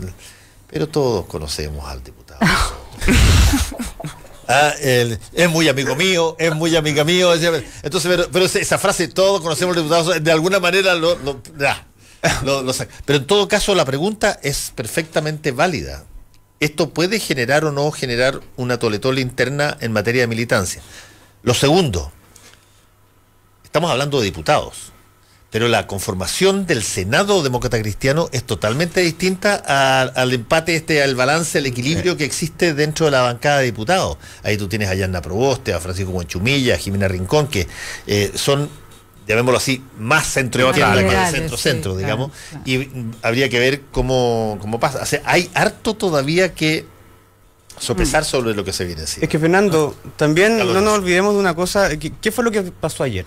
Pero todos conocemos al diputado. Ah, es muy amigo mío, es muy amiga mío. Entonces, pero, esa frase, todos conocemos al diputado, de alguna manera lo, lo, Pero en todo caso, la pregunta es perfectamente válida esto puede generar o no generar una toletola interna en materia de militancia. Lo segundo, estamos hablando de diputados, pero la conformación del Senado demócrata cristiano es totalmente distinta al empate, este, al balance, al equilibrio que existe dentro de la bancada de diputados. Ahí tú tienes a Yanna Proboste, a Francisco Guanchumilla, a Jimena Rincón, que eh, son llamémoslo así, más centro centro centro, digamos. y habría que ver cómo, pasa. hay harto todavía que sopesar mm. sobre lo que se viene. decir. es que Fernando, ah, también no nos olvidemos de una cosa. ¿Qué fue lo que pasó ayer?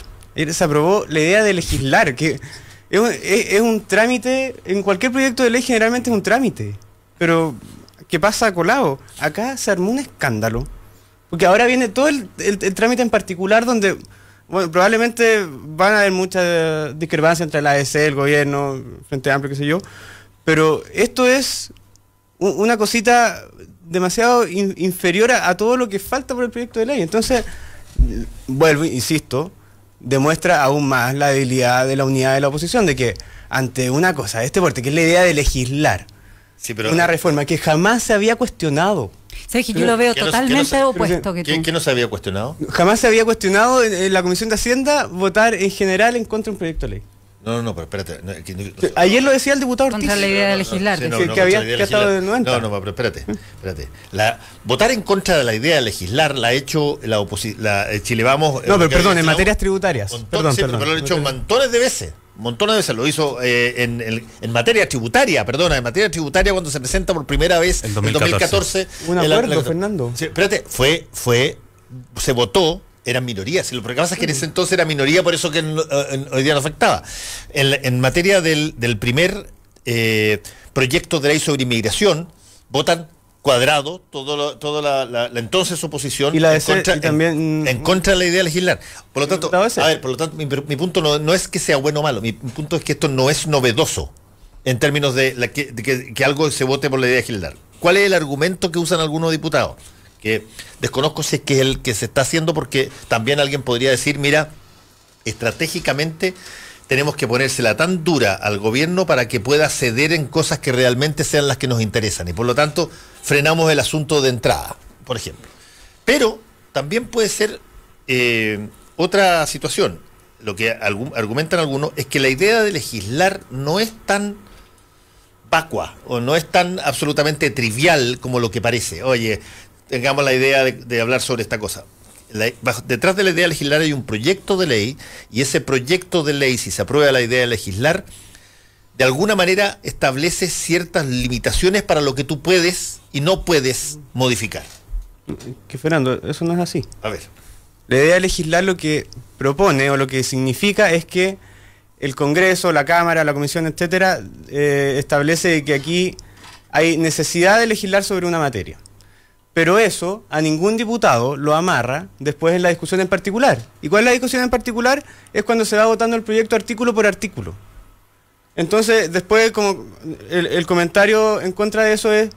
Se aprobó la idea de legislar, que es un, trámite, en cualquier proyecto de ley generalmente es un trámite. Pero, ¿qué pasa colado? Acá se armó un escándalo. Porque ahora viene todo el trámite en particular donde bueno, probablemente van a haber mucha eh, discrepancia entre la ADC, el gobierno, Frente Amplio, qué sé yo, pero esto es una cosita demasiado inferior a, todo lo que falta por el proyecto de ley. Entonces, vuelvo, insisto, demuestra aún más la debilidad de la unidad de la oposición, de que ante una cosa de este porte, que es la idea de legislar, una reforma que jamás se había cuestionado Sabes yo lo veo totalmente opuesto que, ¿Qué, no se había cuestionado? Jamás se había cuestionado en, en, la Comisión de Hacienda votar en general en contra de un proyecto de ley. No, no, no, pero espérate. Ayer lo decía el diputado Ortiz. Contra la idea de legislar. que, que había estado de 90. No, no, pero espérate. espérate. La, votar en contra de la idea de legislar la ha hecho la oposición. Eh, Chile Vamos. Eh, no, pero perdón, en materias tributarias. perdón, perdón, pero lo ha hecho montones de veces montones de veces lo hizo eh, en, materia tributaria, perdona, en materia tributaria cuando se presenta por primera vez en 2014. 2014 Un acuerdo, Fernando. Sí, espérate, fue, fue, se votó eran minorías. Lo que pasa es que en ese entonces era minoría, por eso que eh, hoy día no afectaba. En, materia del, del primer eh, proyecto de ley sobre inmigración, votan cuadrado toda todo la, la, entonces oposición y la en, contra, también, en, contra de la idea de legislar. Por lo tanto, a ver, por lo tanto mi, punto no, es que sea bueno o malo, mi, punto es que esto no es novedoso en términos de, que, que, algo se vote por la idea de legislar. ¿Cuál es el argumento que usan algunos diputados? que desconozco si es que el que se está haciendo, porque también alguien podría decir, mira, estratégicamente tenemos que ponérsela tan dura al gobierno para que pueda ceder en cosas que realmente sean las que nos interesan. Y por lo tanto, frenamos el asunto de entrada, por ejemplo. Pero también puede ser eh, otra situación. Lo que argumentan algunos es que la idea de legislar no es tan vacua o no es tan absolutamente trivial como lo que parece. Oye, tengamos la idea de, hablar sobre esta cosa. detrás de la idea de legislar hay un proyecto de ley y ese proyecto de ley, si se aprueba la idea de legislar, de alguna manera establece ciertas limitaciones para lo que tú puedes y no puedes modificar. Que Fernando, eso no es así. A ver. La idea de legislar lo que propone o lo que significa es que el Congreso, la Cámara, la Comisión, etcétera, eh, establece que aquí hay necesidad de legislar sobre una materia. Pero eso a ningún diputado lo amarra después en la discusión en particular. ¿Y cuál es la discusión en particular? Es cuando se va votando el proyecto artículo por artículo. Entonces, después como el, comentario en contra de eso es,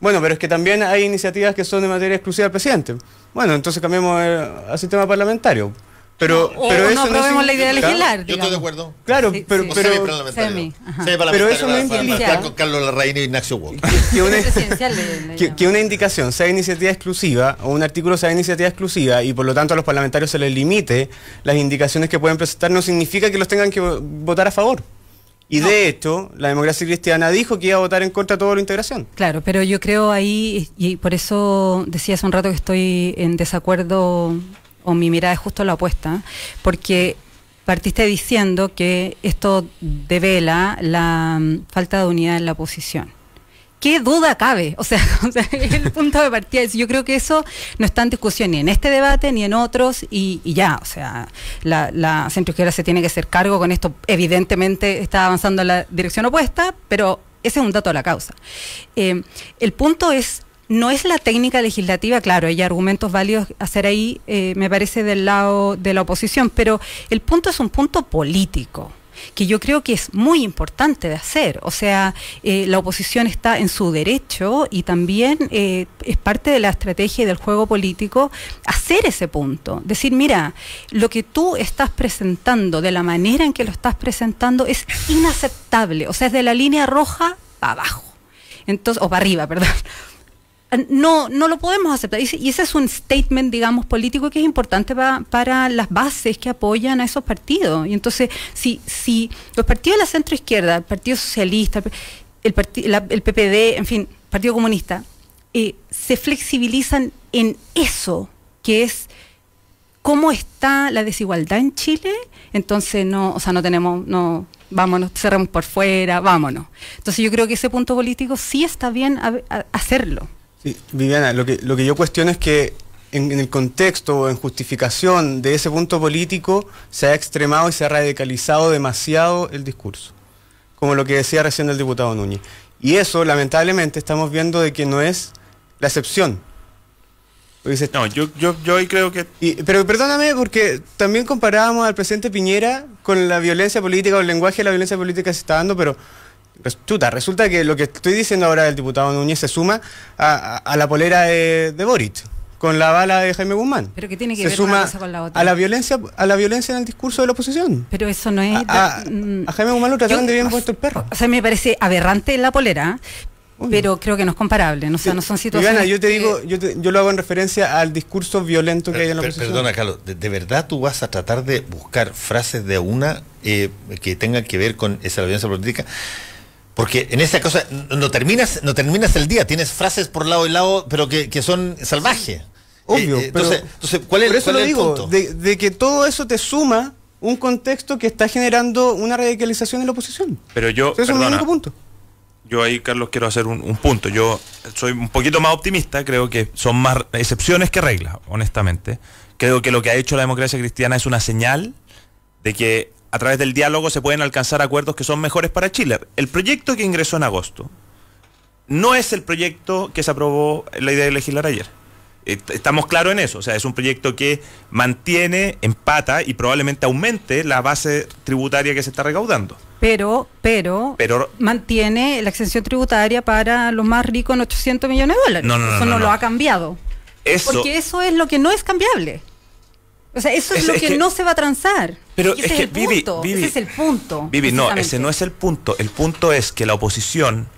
bueno, pero es que también hay iniciativas que son de materia exclusiva del presidente. Bueno, entonces cambiemos eh, al sistema parlamentario. Pero, no aprobemos la idea de legislar. Yo estoy de acuerdo. Claro, pero. pero semi pero eso no implica. Con Carlos Larraín y e Ignacio Walker. Que, una, indicación sea iniciativa exclusiva o un artículo sea iniciativa exclusiva y por lo tanto a los parlamentarios se les limite las indicaciones que pueden presentar no significa que los tengan que votar a favor. Y de hecho, la democracia cristiana dijo que iba a votar en contra de toda la integración. Claro, pero yo creo ahí, y por eso decía hace un rato que estoy en desacuerdo o mi mirada es justo la opuesta, porque partiste diciendo que esto devela la mm, falta de unidad en la oposición. ¿Qué duda cabe? O sea, el punto de partida es, yo creo que eso no está en discusión ni en este debate ni en otros y, ya, o sea, la, la se tiene que hacer cargo con esto, evidentemente está avanzando en la dirección opuesta, pero ese es un dato a la causa. Eh, el punto es no es la técnica legislativa, claro, hay argumentos válidos hacer ahí, eh, me parece, del lado de la oposición, pero el punto es un punto político que yo creo que es muy importante de hacer. O sea, eh, la oposición está en su derecho y también eh, es parte de la estrategia y del juego político hacer ese punto. Decir, mira, lo que tú estás presentando, de la manera en que lo estás presentando, es inaceptable. O sea, es de la línea roja para abajo. Entonces, o para arriba, perdón. Eh, no, no lo podemos aceptar. Y ese es un statement, digamos, político que es importante para, las bases que apoyan a esos partidos. Y entonces, si, si los partidos de la centro izquierda el Partido Socialista, el, el PPD, en fin, Partido Comunista, eh, se flexibilizan en eso, que es cómo está la desigualdad en Chile, entonces no, o sea, no tenemos, no, vámonos, cerramos por fuera, vámonos. Entonces yo creo que ese punto político sí está bien hacerlo. Viviana, lo que, lo que yo cuestiono es que en, el contexto o en justificación de ese punto político se ha extremado y se ha radicalizado demasiado el discurso, como lo que decía recién el diputado Núñez. Y eso, lamentablemente, estamos viendo de que no es la excepción. Dice, no, yo, yo, creo que... pero perdóname porque también comparábamos al presidente Piñera con la violencia política o el lenguaje de la violencia política que se está dando, pero pues, chuta, resulta que lo que estoy diciendo ahora del diputado Núñez se suma a, la polera de, Boric con la bala de Jaime Guzmán. Pero que tiene que ver con la otra. A la violencia, a la violencia en el discurso de la oposición. Pero eso no es. Mm, a, Jaime Guzmán lo trataron de bien puesto el perro. O sea, me parece aberrante la polera. Pero creo que no es comparable, no, o sea, no son situaciones. Ivana, yo te digo, yo, lo hago en referencia al discurso violento que hay en la oposición. perdona, Carlos, de, verdad tú vas a tratar de buscar frases de una eh, que tenga que ver con esa violencia política? Porque en esa cosa no terminas, no terminas el día, tienes frases por lado y lado, pero que, son salvajes. Obvio, eh, eh, entonces, entonces, ¿cuál es, eso lo el digo, De, que todo eso te suma un contexto que está generando una radicalización en la oposición. Pero yo, es un único punto. Yo ahí, Carlos, quiero hacer un, punto. Yo soy un poquito más optimista, creo que son más excepciones que reglas, honestamente. Creo que lo que ha hecho la democracia cristiana es una señal de que a través del diálogo se pueden alcanzar acuerdos que son mejores para Chile. El proyecto que ingresó en agosto no es el proyecto que se aprobó la idea de legislar ayer. Eh, estamos claros en eso, o sea, es un proyecto que mantiene, empata y probablemente aumente la base tributaria que se está recaudando. Pero, pero, pero mantiene la exención tributaria para los más ricos en 800 millones de dólares. eso no, lo ha cambiado. porque eso es lo que no es cambiable. O sea, eso es, lo que no se va a transar. Pero es, que, el Vivi, ese es el punto. Vivi, no, ese no es el punto. El punto es que la oposición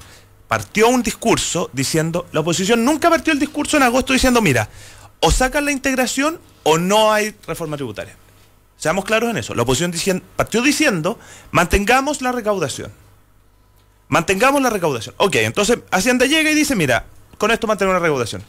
partió un discurso diciendo, la oposición nunca partió el discurso en agosto diciendo, mira, o sacan la integración o no hay reforma tributaria. Seamos claros en eso. La oposición partió diciendo, mantengamos la recaudación. Mantengamos la recaudación. Ok, entonces Hacienda llega y dice, mira, con esto mantenemos la recaudación.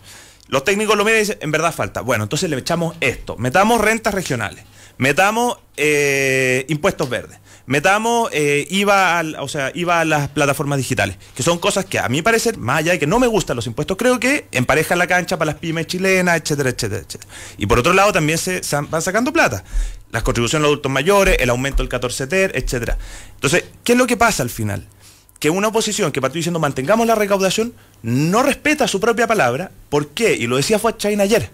Los técnicos lo miran y dicen, en verdad falta. Bueno, entonces le echamos esto. Metamos rentas regionales. Metamos eh, impuestos verdes. Metamos eh, IVA, o sea, IVA a las plataformas digitales, que son cosas que a mí parecer, más allá de que no me gustan los impuestos, creo que emparejan la cancha para las pymes chilenas, etcétera, etcétera, etcétera. Y por otro lado también se, van sacando plata. Las contribuciones a los adultos mayores, el aumento del 14 TER, etcétera. Entonces, ¿qué es lo que pasa al final? que una oposición que partió diciendo mantengamos la recaudación no respeta su propia palabra. ¿Por qué? Y lo decía fue ayer.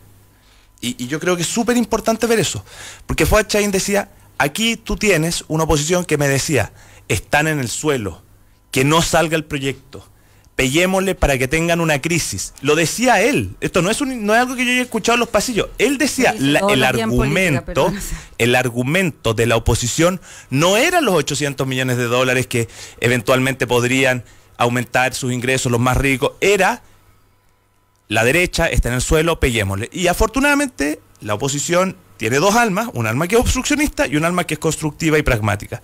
Y, yo creo que es súper importante ver eso, porque Fuad Chain decía, aquí tú tienes una oposición que me decía, están en el suelo, que no salga el proyecto, pellémosle para que tengan una crisis. Lo decía él. Esto no es, no es algo que yo haya escuchado en los pasillos. Él decía, el argumento, el argumento de la oposición no eran los 800 millones de dólares que eventualmente podrían aumentar sus ingresos los más ricos, era la derecha está en el suelo, peguémosle. Y afortunadamente la oposición tiene dos almas, un alma que es obstruccionista y un alma que es constructiva y pragmática.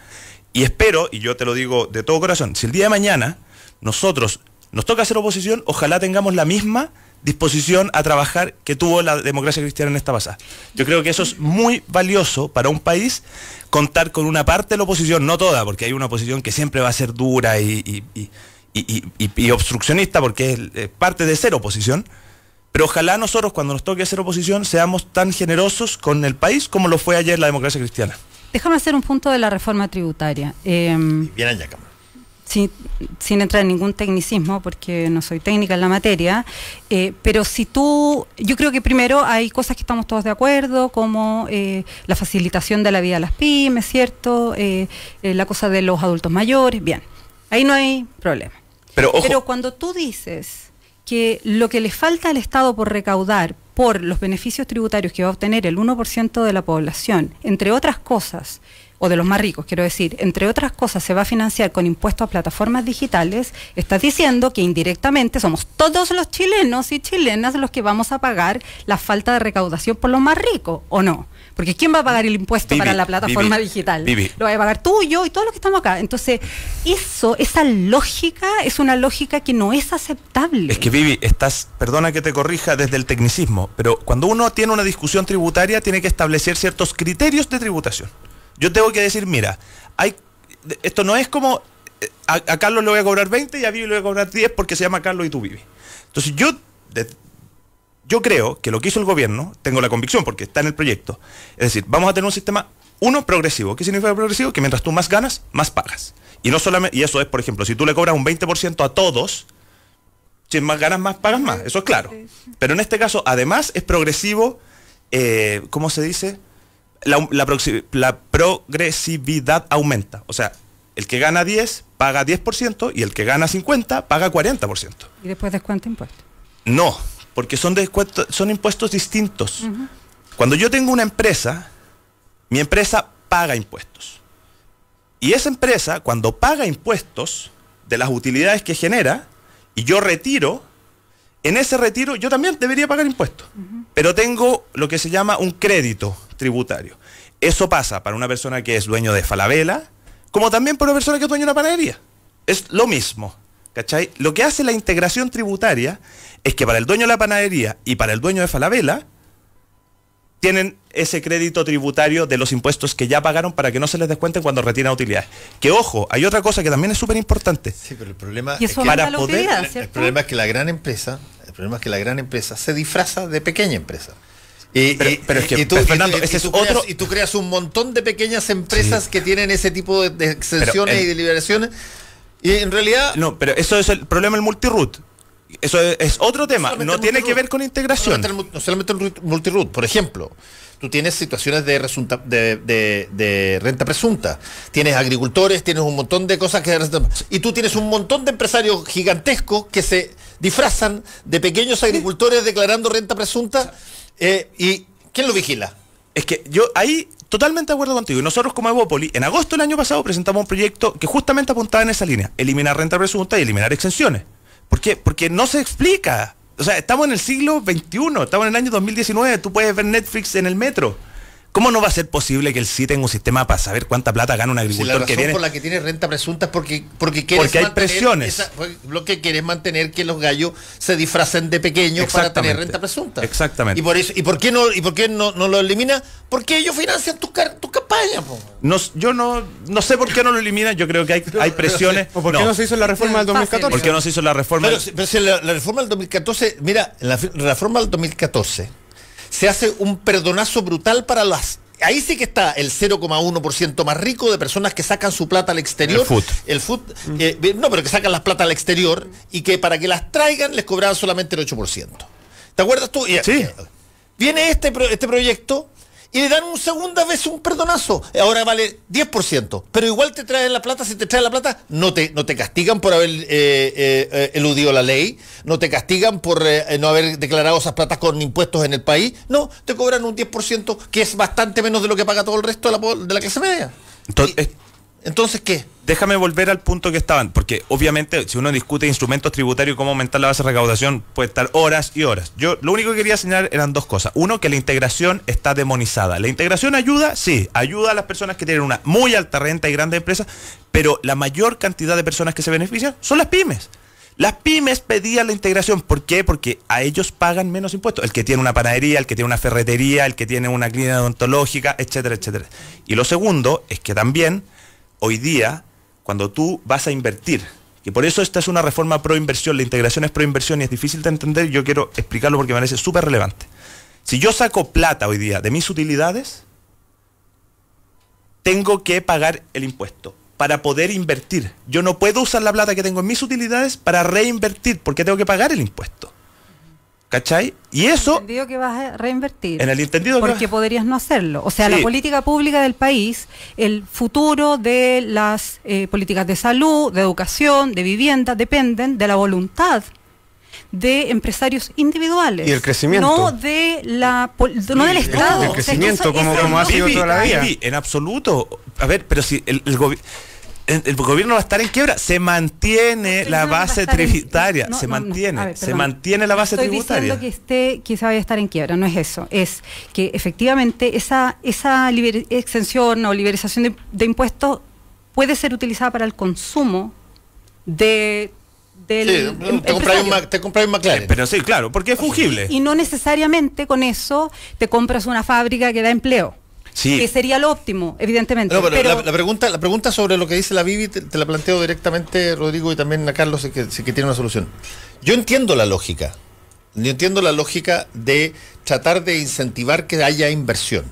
Y espero, y yo te lo digo de todo corazón, si el día de mañana nosotros nos toca hacer oposición, ojalá tengamos la misma disposición a trabajar que tuvo la democracia cristiana en esta pasada. Yo creo que eso es muy valioso para un país contar con una parte de la oposición, no toda, porque hay una oposición que siempre va a ser dura y y, y, y obstruccionista porque es, parte de ser oposición. Pero ojalá nosotros cuando nos toque ser oposición seamos tan generosos con el país como lo fue ayer la democracia cristiana. Déjame hacer un punto de la reforma tributaria. Bien em, allá, sin, sin, entrar en ningún tecnicismo, porque no soy técnica en la materia, eh, pero si tú, yo creo que primero hay cosas que estamos todos de acuerdo, como eh, la facilitación de la vida a las pymes, ¿cierto? Eh, la cosa de los adultos mayores, bien. Ahí no hay problema. Pero, Pero cuando tú dices que lo que le falta al Estado por recaudar por los beneficios tributarios que va a obtener el 1% de la población, entre otras cosas, o de los más ricos, quiero decir, entre otras cosas, se va a financiar con impuestos a plataformas digitales, estás diciendo que indirectamente somos todos los chilenos y chilenas los que vamos a pagar la falta de recaudación por los más ricos, ¿o no? Porque ¿quién va a pagar el impuesto para la plataforma digital? Vivi. Lo va a pagar tú, y yo y todos los que estamos acá. Entonces, eso, esa lógica es una lógica que no es aceptable. Es que, Vivi, estás, perdona que te corrija desde el tecnicismo, pero cuando uno tiene una discusión tributaria, tiene que establecer ciertos criterios de tributación. Yo tengo que decir, mira, hay, esto no es como eh, a, Carlos le voy a cobrar 20 y a Vivi le voy a cobrar 10 porque se llama Carlos y tú Vivi. Entonces, yo yo creo que lo que hizo el gobierno, tengo la convicción porque está en el proyecto, es decir, vamos a tener un sistema, uno, progresivo. ¿Qué significa progresivo? Que mientras tú más ganas, más pagas. Y, no solamente, y eso es, por ejemplo, si tú le cobras un 20% a todos, si más ganas, más pagas más, eso es claro. Pero en este caso, además, es progresivo, eh, ¿cómo se dice? La, progresividad aumenta. O sea, el que gana 10 paga 10% y el que gana 50 paga 40%. ¿Y después descuenta impuestos? No, porque son, son impuestos distintos. Cuando yo tengo una empresa, mi empresa paga impuestos. Y esa empresa, cuando paga impuestos de las utilidades que genera, y yo retiro, en ese retiro yo también debería pagar impuestos. Pero tengo lo que se llama un crédito tributario. Eso pasa para una persona que es dueño de Falabella, como también para una persona que es dueño de una panadería. Es lo mismo. Lo que hace la integración tributaria es que para el dueño de la panadería y para el dueño de Falabella tienen ese crédito tributario de los impuestos que ya pagaron para que no se les descuenten cuando retiran utilidades. Que ojo, hay otra cosa que también es súper importante. Sí, pero el problema es que para poder, el problema es que la gran empresa, el problema es que la gran empresa se disfraza de pequeña empresa. Y, pero, es que, tú, Fernando, y, otro... Creas, y tú creas un montón de pequeñas empresas que tienen ese tipo de, exenciones y deliberaciones y en realidad... No, pero eso es el problema del multiroot. Eso es, otro tema, no, tiene que ver con integración. No, solamente el multiroot, por ejemplo, tú tienes situaciones de, de, renta presunta, tienes agricultores, tienes un montón de cosas que... Y tú tienes un montón de empresarios gigantescos que se disfrazan de pequeños agricultores declarando renta presunta eh, y ¿quién lo vigila? Es que yo ahí totalmente de acuerdo contigo. Y nosotros como Evopoli, en agosto del año pasado presentamos un proyecto que justamente apuntaba en esa línea, eliminar renta presunta y eliminar exenciones. ¿Por qué? Porque no se explica. O sea, estamos en el siglo XXI, estamos en el año 2019, tú puedes ver Netflix en el metro. ¿Cómo no va a ser posible que el CITEN un sistema para saber cuánta plata gana un agricultor tiene. la razón que por la que tiene renta presunta es porque, porque hay presiones. lo que quieres mantener que los gallos se disfracen de pequeños para tener renta presunta. Exactamente. ¿Y por, eso, y por qué, no, y por qué no, no lo elimina? Porque ellos financian tus tu campañas. No, yo no, no sé por qué no lo elimina Yo creo que hay, presiones. por qué no. se hizo la reforma del 2014? ¿Por qué no se hizo la reforma? Pero, si la, reforma del 2014, mira, la reforma del 2014 se hace un perdonazo brutal para las ahí sí que está el 0,1% más rico de personas que sacan su plata al exterior. El food. Eh, eh, no, pero que sacan las plata al exterior y que para que las traigan les cobraban solamente el 8%. ¿Te acuerdas tú? Sí. Eh, viene este, este proyecto y le dan una segunda vez un perdonazo. Ahora vale 10%, pero igual te traen la plata, si te traen la plata, no te, no te castigan por haber eh, eh, eh, eludido la ley, no te castigan por no haber declarado esas platas con impuestos en el país, no, te cobran un 10%, que es bastante menos de lo que paga todo el resto de la, de la clase media. Entonces, entonces, ¿qué? Déjame volver al punto que estaban, porque obviamente si uno discute instrumentos tributarios y cómo aumentar la base de recaudación, puede estar horas y horas. Yo lo único que quería señalar eran dos cosas. Uno, que la integración está demonizada. ¿La integración ayuda? Sí, ayuda a las personas que tienen una muy alta renta y grandes empresas, pero la mayor cantidad de personas que se benefician son las pymes. Las pymes pedían la integración. ¿Por qué? Porque a ellos pagan menos impuestos. El que tiene una panadería, el que tiene una ferretería, el que tiene una clínica odontológica, etcétera, etcétera. Y lo segundo es que también hoy día, cuando tú vas a invertir, y por eso esta es una reforma pro inversión, la integración es pro inversión y es difícil de entender, yo quiero explicarlo porque me parece súper relevante. Si yo saco plata hoy día de mis utilidades, tengo que pagar el impuesto para poder invertir. Yo no puedo usar la plata que tengo en mis utilidades para reinvertir porque tengo que pagar el impuesto. ¿Cachai? Y eso. En el entendido que vas a reinvertir. En el entendido Porque podrías no hacerlo. O sea, la política pública del país, el futuro de las eh, políticas de salud, de educación, de vivienda, dependen de la voluntad de empresarios individuales. Y el crecimiento. No, de la, no del Estado. crecimiento, como, ha sido toda la en absoluto. A ver, pero si el gobierno el gobierno va a estar en quiebra. Se mantiene la base tributaria. se mantiene. se mantiene la base Estoy Diciendo que esté, quizá vaya a estar en quiebra, no es eso. Es que efectivamente esa, esa exención o liberalización de, impuestos puede ser utilizada para el consumo de. Del sí, em- te compras un, McLaren. pero sí, claro, porque es fungible. y no necesariamente con eso te compras una fábrica que da empleo. Que sería lo óptimo, evidentemente. La, pregunta, la pregunta sobre lo que dice la Vivi te, la planteo directamente, Rodrigo, y también a Carlos, si que tiene una solución. Yo entiendo la lógica. Yo entiendo la lógica de tratar de incentivar que haya inversión.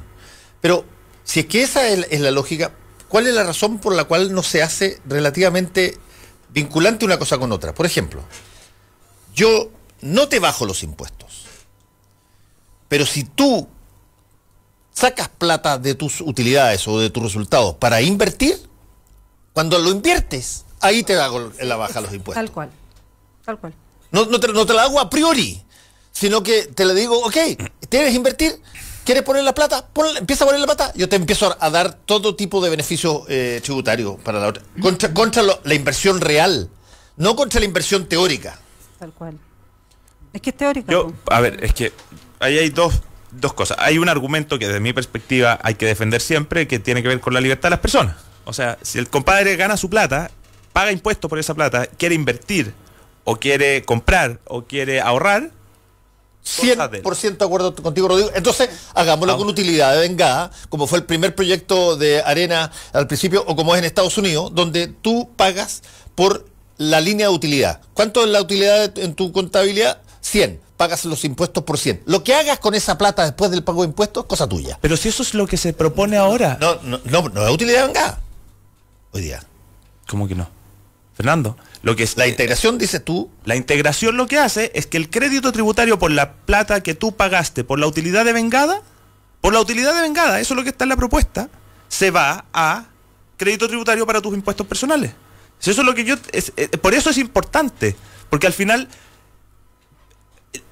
Pero si es que esa es la lógica, ¿cuál es la razón por la cual no se hace relativamente vinculante una cosa con otra? Por ejemplo, yo no te bajo los impuestos. Pero si tú sacas plata de tus utilidades o de tus resultados para invertir, cuando lo inviertes, ahí te da eh, la baja los impuestos. Tal cual, tal cual. No, te, la hago a priori, sino que te le digo, ok, ¿quieres invertir? ¿Quieres poner la plata? empieza a poner la plata. Yo te empiezo a dar todo tipo de beneficios eh, tributarios para la Contra, contra la inversión real, no contra la inversión teórica. Tal cual. Es que es teórica. Yo, a ver, es que ahí hay dos dos cosas. Hay un argumento que desde mi perspectiva hay que defender siempre que tiene que ver con la libertad de las personas. O sea, si el compadre gana su plata, paga impuestos por esa plata, quiere invertir o quiere comprar o quiere ahorrar, 100% de acuerdo contigo, Rodrigo. Entonces, hagámoslo con utilidad de vengada, como fue el primer proyecto de Arena al principio, o como es en Estados Unidos, donde tú pagas por la línea de utilidad. ¿Cuánto es la utilidad en tu contabilidad? 100 pagas los impuestos por 100. Lo que hagas con esa plata después del pago de impuestos, cosa tuya. Pero si eso es lo que se propone ahora. No, no, no, no es utilidad vengada. Hoy día. ¿Cómo que no? Fernando, lo que es la integración, dices tú. La integración lo que hace es que el crédito tributario por la plata que tú pagaste por la utilidad de vengada, por la utilidad de vengada, eso es lo que está en la propuesta, se va a crédito tributario para tus impuestos personales. Eso es lo que yo, eh, por eso es importante, porque al final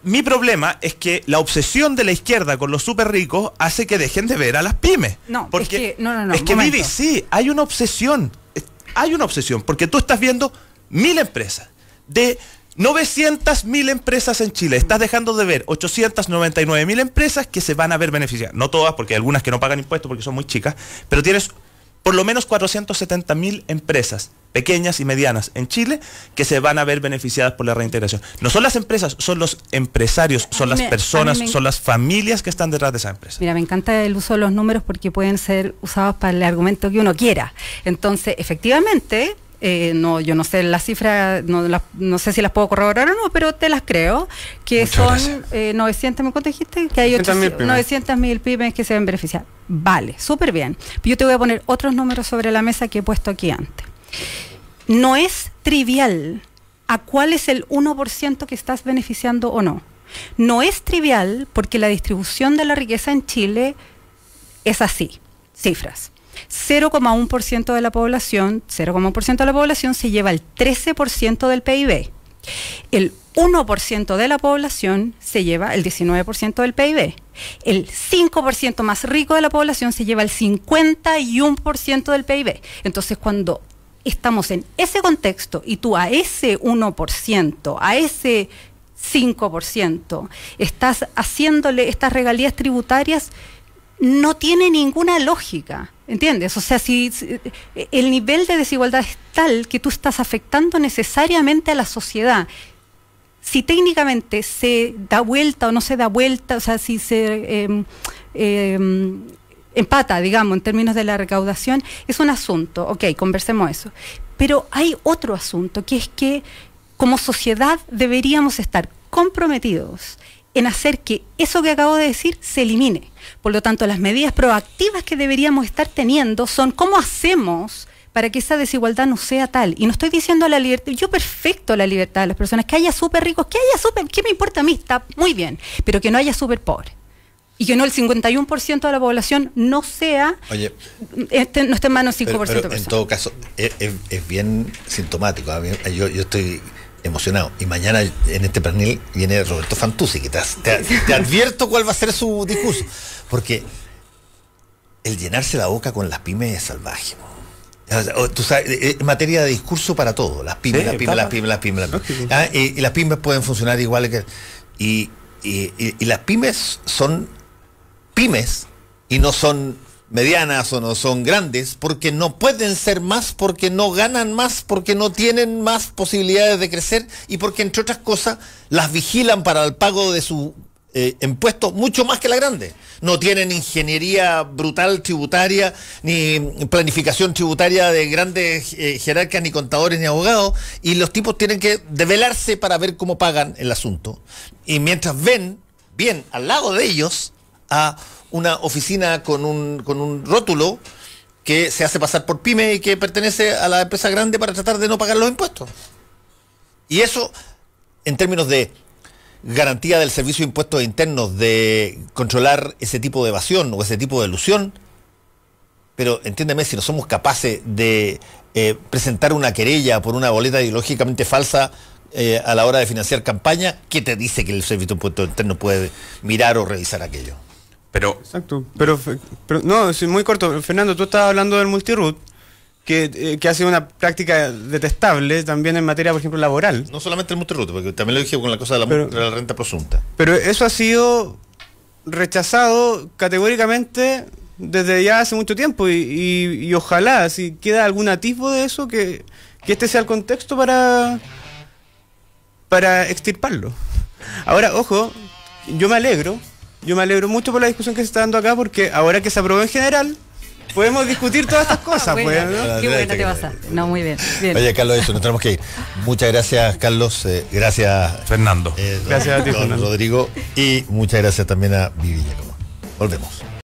mi problema es que la obsesión de la izquierda con los súper ricos hace que dejen de ver a las pymes. No, es que, no, no, no, es que sí, hay una obsesión. Hay una obsesión, porque tú estás viendo mil empresas de 900 mil empresas en Chile. Estás dejando de ver 899 mil empresas que se van a ver beneficiadas. No todas, porque hay algunas que no pagan impuestos porque son muy chicas, pero tienes por lo menos 470 mil empresas pequeñas y medianas en Chile que se van a ver beneficiadas por la reintegración. No son las empresas, son los empresarios, son las personas, son las familias que están detrás de esa empresa. Mira, me encanta el uso de los números porque pueden ser usados para el argumento que uno quiera. Entonces, efectivamente, eh, no, yo no sé las cifras, no, no, sé si las puedo corroborar o no, pero te las creo, que son eh, 900, Que hay 900 mil pymes. que se ven beneficiadas. Vale, súper bien. Yo te voy a poner otros números sobre la mesa que he puesto aquí antes. No es trivial a cuál es el 1% que estás beneficiando o no. No es trivial porque la distribución de la riqueza en Chile es así, cifras. 0,1% de la población, 0,1% de la población se lleva el 13% del PIB. El 1% de la población se lleva el 19% del PIB. El 5% más rico de la población se lleva el 51% del PIB. Entonces, cuando estamos en ese contexto y tú a ese 1%, a ese 5%, estás haciéndole estas regalías tributarias, no tiene ninguna lógica. ¿Entiendes? O sea, si, el nivel de desigualdad es tal que tú estás afectando necesariamente a la sociedad. Si técnicamente se da vuelta o no se da vuelta, o sea, si se em, em, empata, digamos, en términos de la recaudación, es un asunto, ok, conversemos eso. Pero hay otro asunto, que es que como sociedad deberíamos estar comprometidos en hacer que eso que acabo de decir se elimine. Por lo tanto, las medidas proactivas que deberíamos estar teniendo son cómo hacemos para que esa desigualdad no sea tal. Y no estoy diciendo la libertad, yo perfecto la libertad de las personas, que haya súper ricos, que haya súper, ¿qué me importa a mí? Está muy bien, pero que no haya súper pobres y que no el 51% de la población no sea, Oye, este, no esté en manos 5% En todo caso, es, bien sintomático. yo, estoy emocionado. Y mañana en este panel viene Roberto Fantuzzi, que te, advierto cuál va a ser su discurso. Porque el llenarse la boca con las pymes es salvaje. Tú sabes, eh, eh, materia de discurso para todo, las pymes, las, pymes las pymes, las pymes, ah, y, las pymes pueden funcionar igual que... y las pymes son pymes y no son medianas o no son grandes, porque no pueden ser más, porque no ganan más, porque no tienen más posibilidades de crecer y porque, entre otras cosas, las vigilan para el pago de su eh, impuesto mucho más que la grande. No tienen ingeniería brutal tributaria, ni planificación tributaria de grandes eh, ni contadores, ni abogados, y los tipos tienen que develarse para ver cómo pagan el asunto. Y mientras ven, bien al lado de ellos, a una oficina con un, con un rótulo que se hace pasar por pyme y que pertenece a la empresa grande para tratar de no pagar los impuestos. Y eso, en términos de garantía del servicio de impuestos internos, de controlar ese tipo de evasión o ese tipo de ilusión, pero entiéndeme, si no somos capaces de eh, presentar una querella por una boleta ideológicamente falsa eh, a la hora de financiar campaña, ¿qué te dice que el Servicio de Impuestos Internos puede mirar o revisar aquello? Pero, Exacto. Pero, no, es muy corto. Fernando, tú estabas hablando del multiroot. Eh, que, ha sido una práctica detestable también en materia, por ejemplo, laboral. No solamente el multiroot, porque también lo dije con la cosa de la, renta presunta. Pero eso ha sido rechazado categóricamente desde ya hace mucho tiempo y, ojalá, si queda algún atisbo de eso, que, este sea el contexto para, para extirparlo. Ahora, ojo, yo me alegro yo me alegro mucho por la discusión que se está dando acá porque ahora que se aprobó en general, podemos discutir todas estas ah, cosas. Pues, qué bueno te vas No, muy bien, bien. Oye, Carlos, eso, nos tenemos que ir. Muchas gracias, Carlos. Eh, gracias, Fernando. Eh, gracias a ti, Fernando. Rodrigo. Y muchas gracias también a Vivi Volvemos.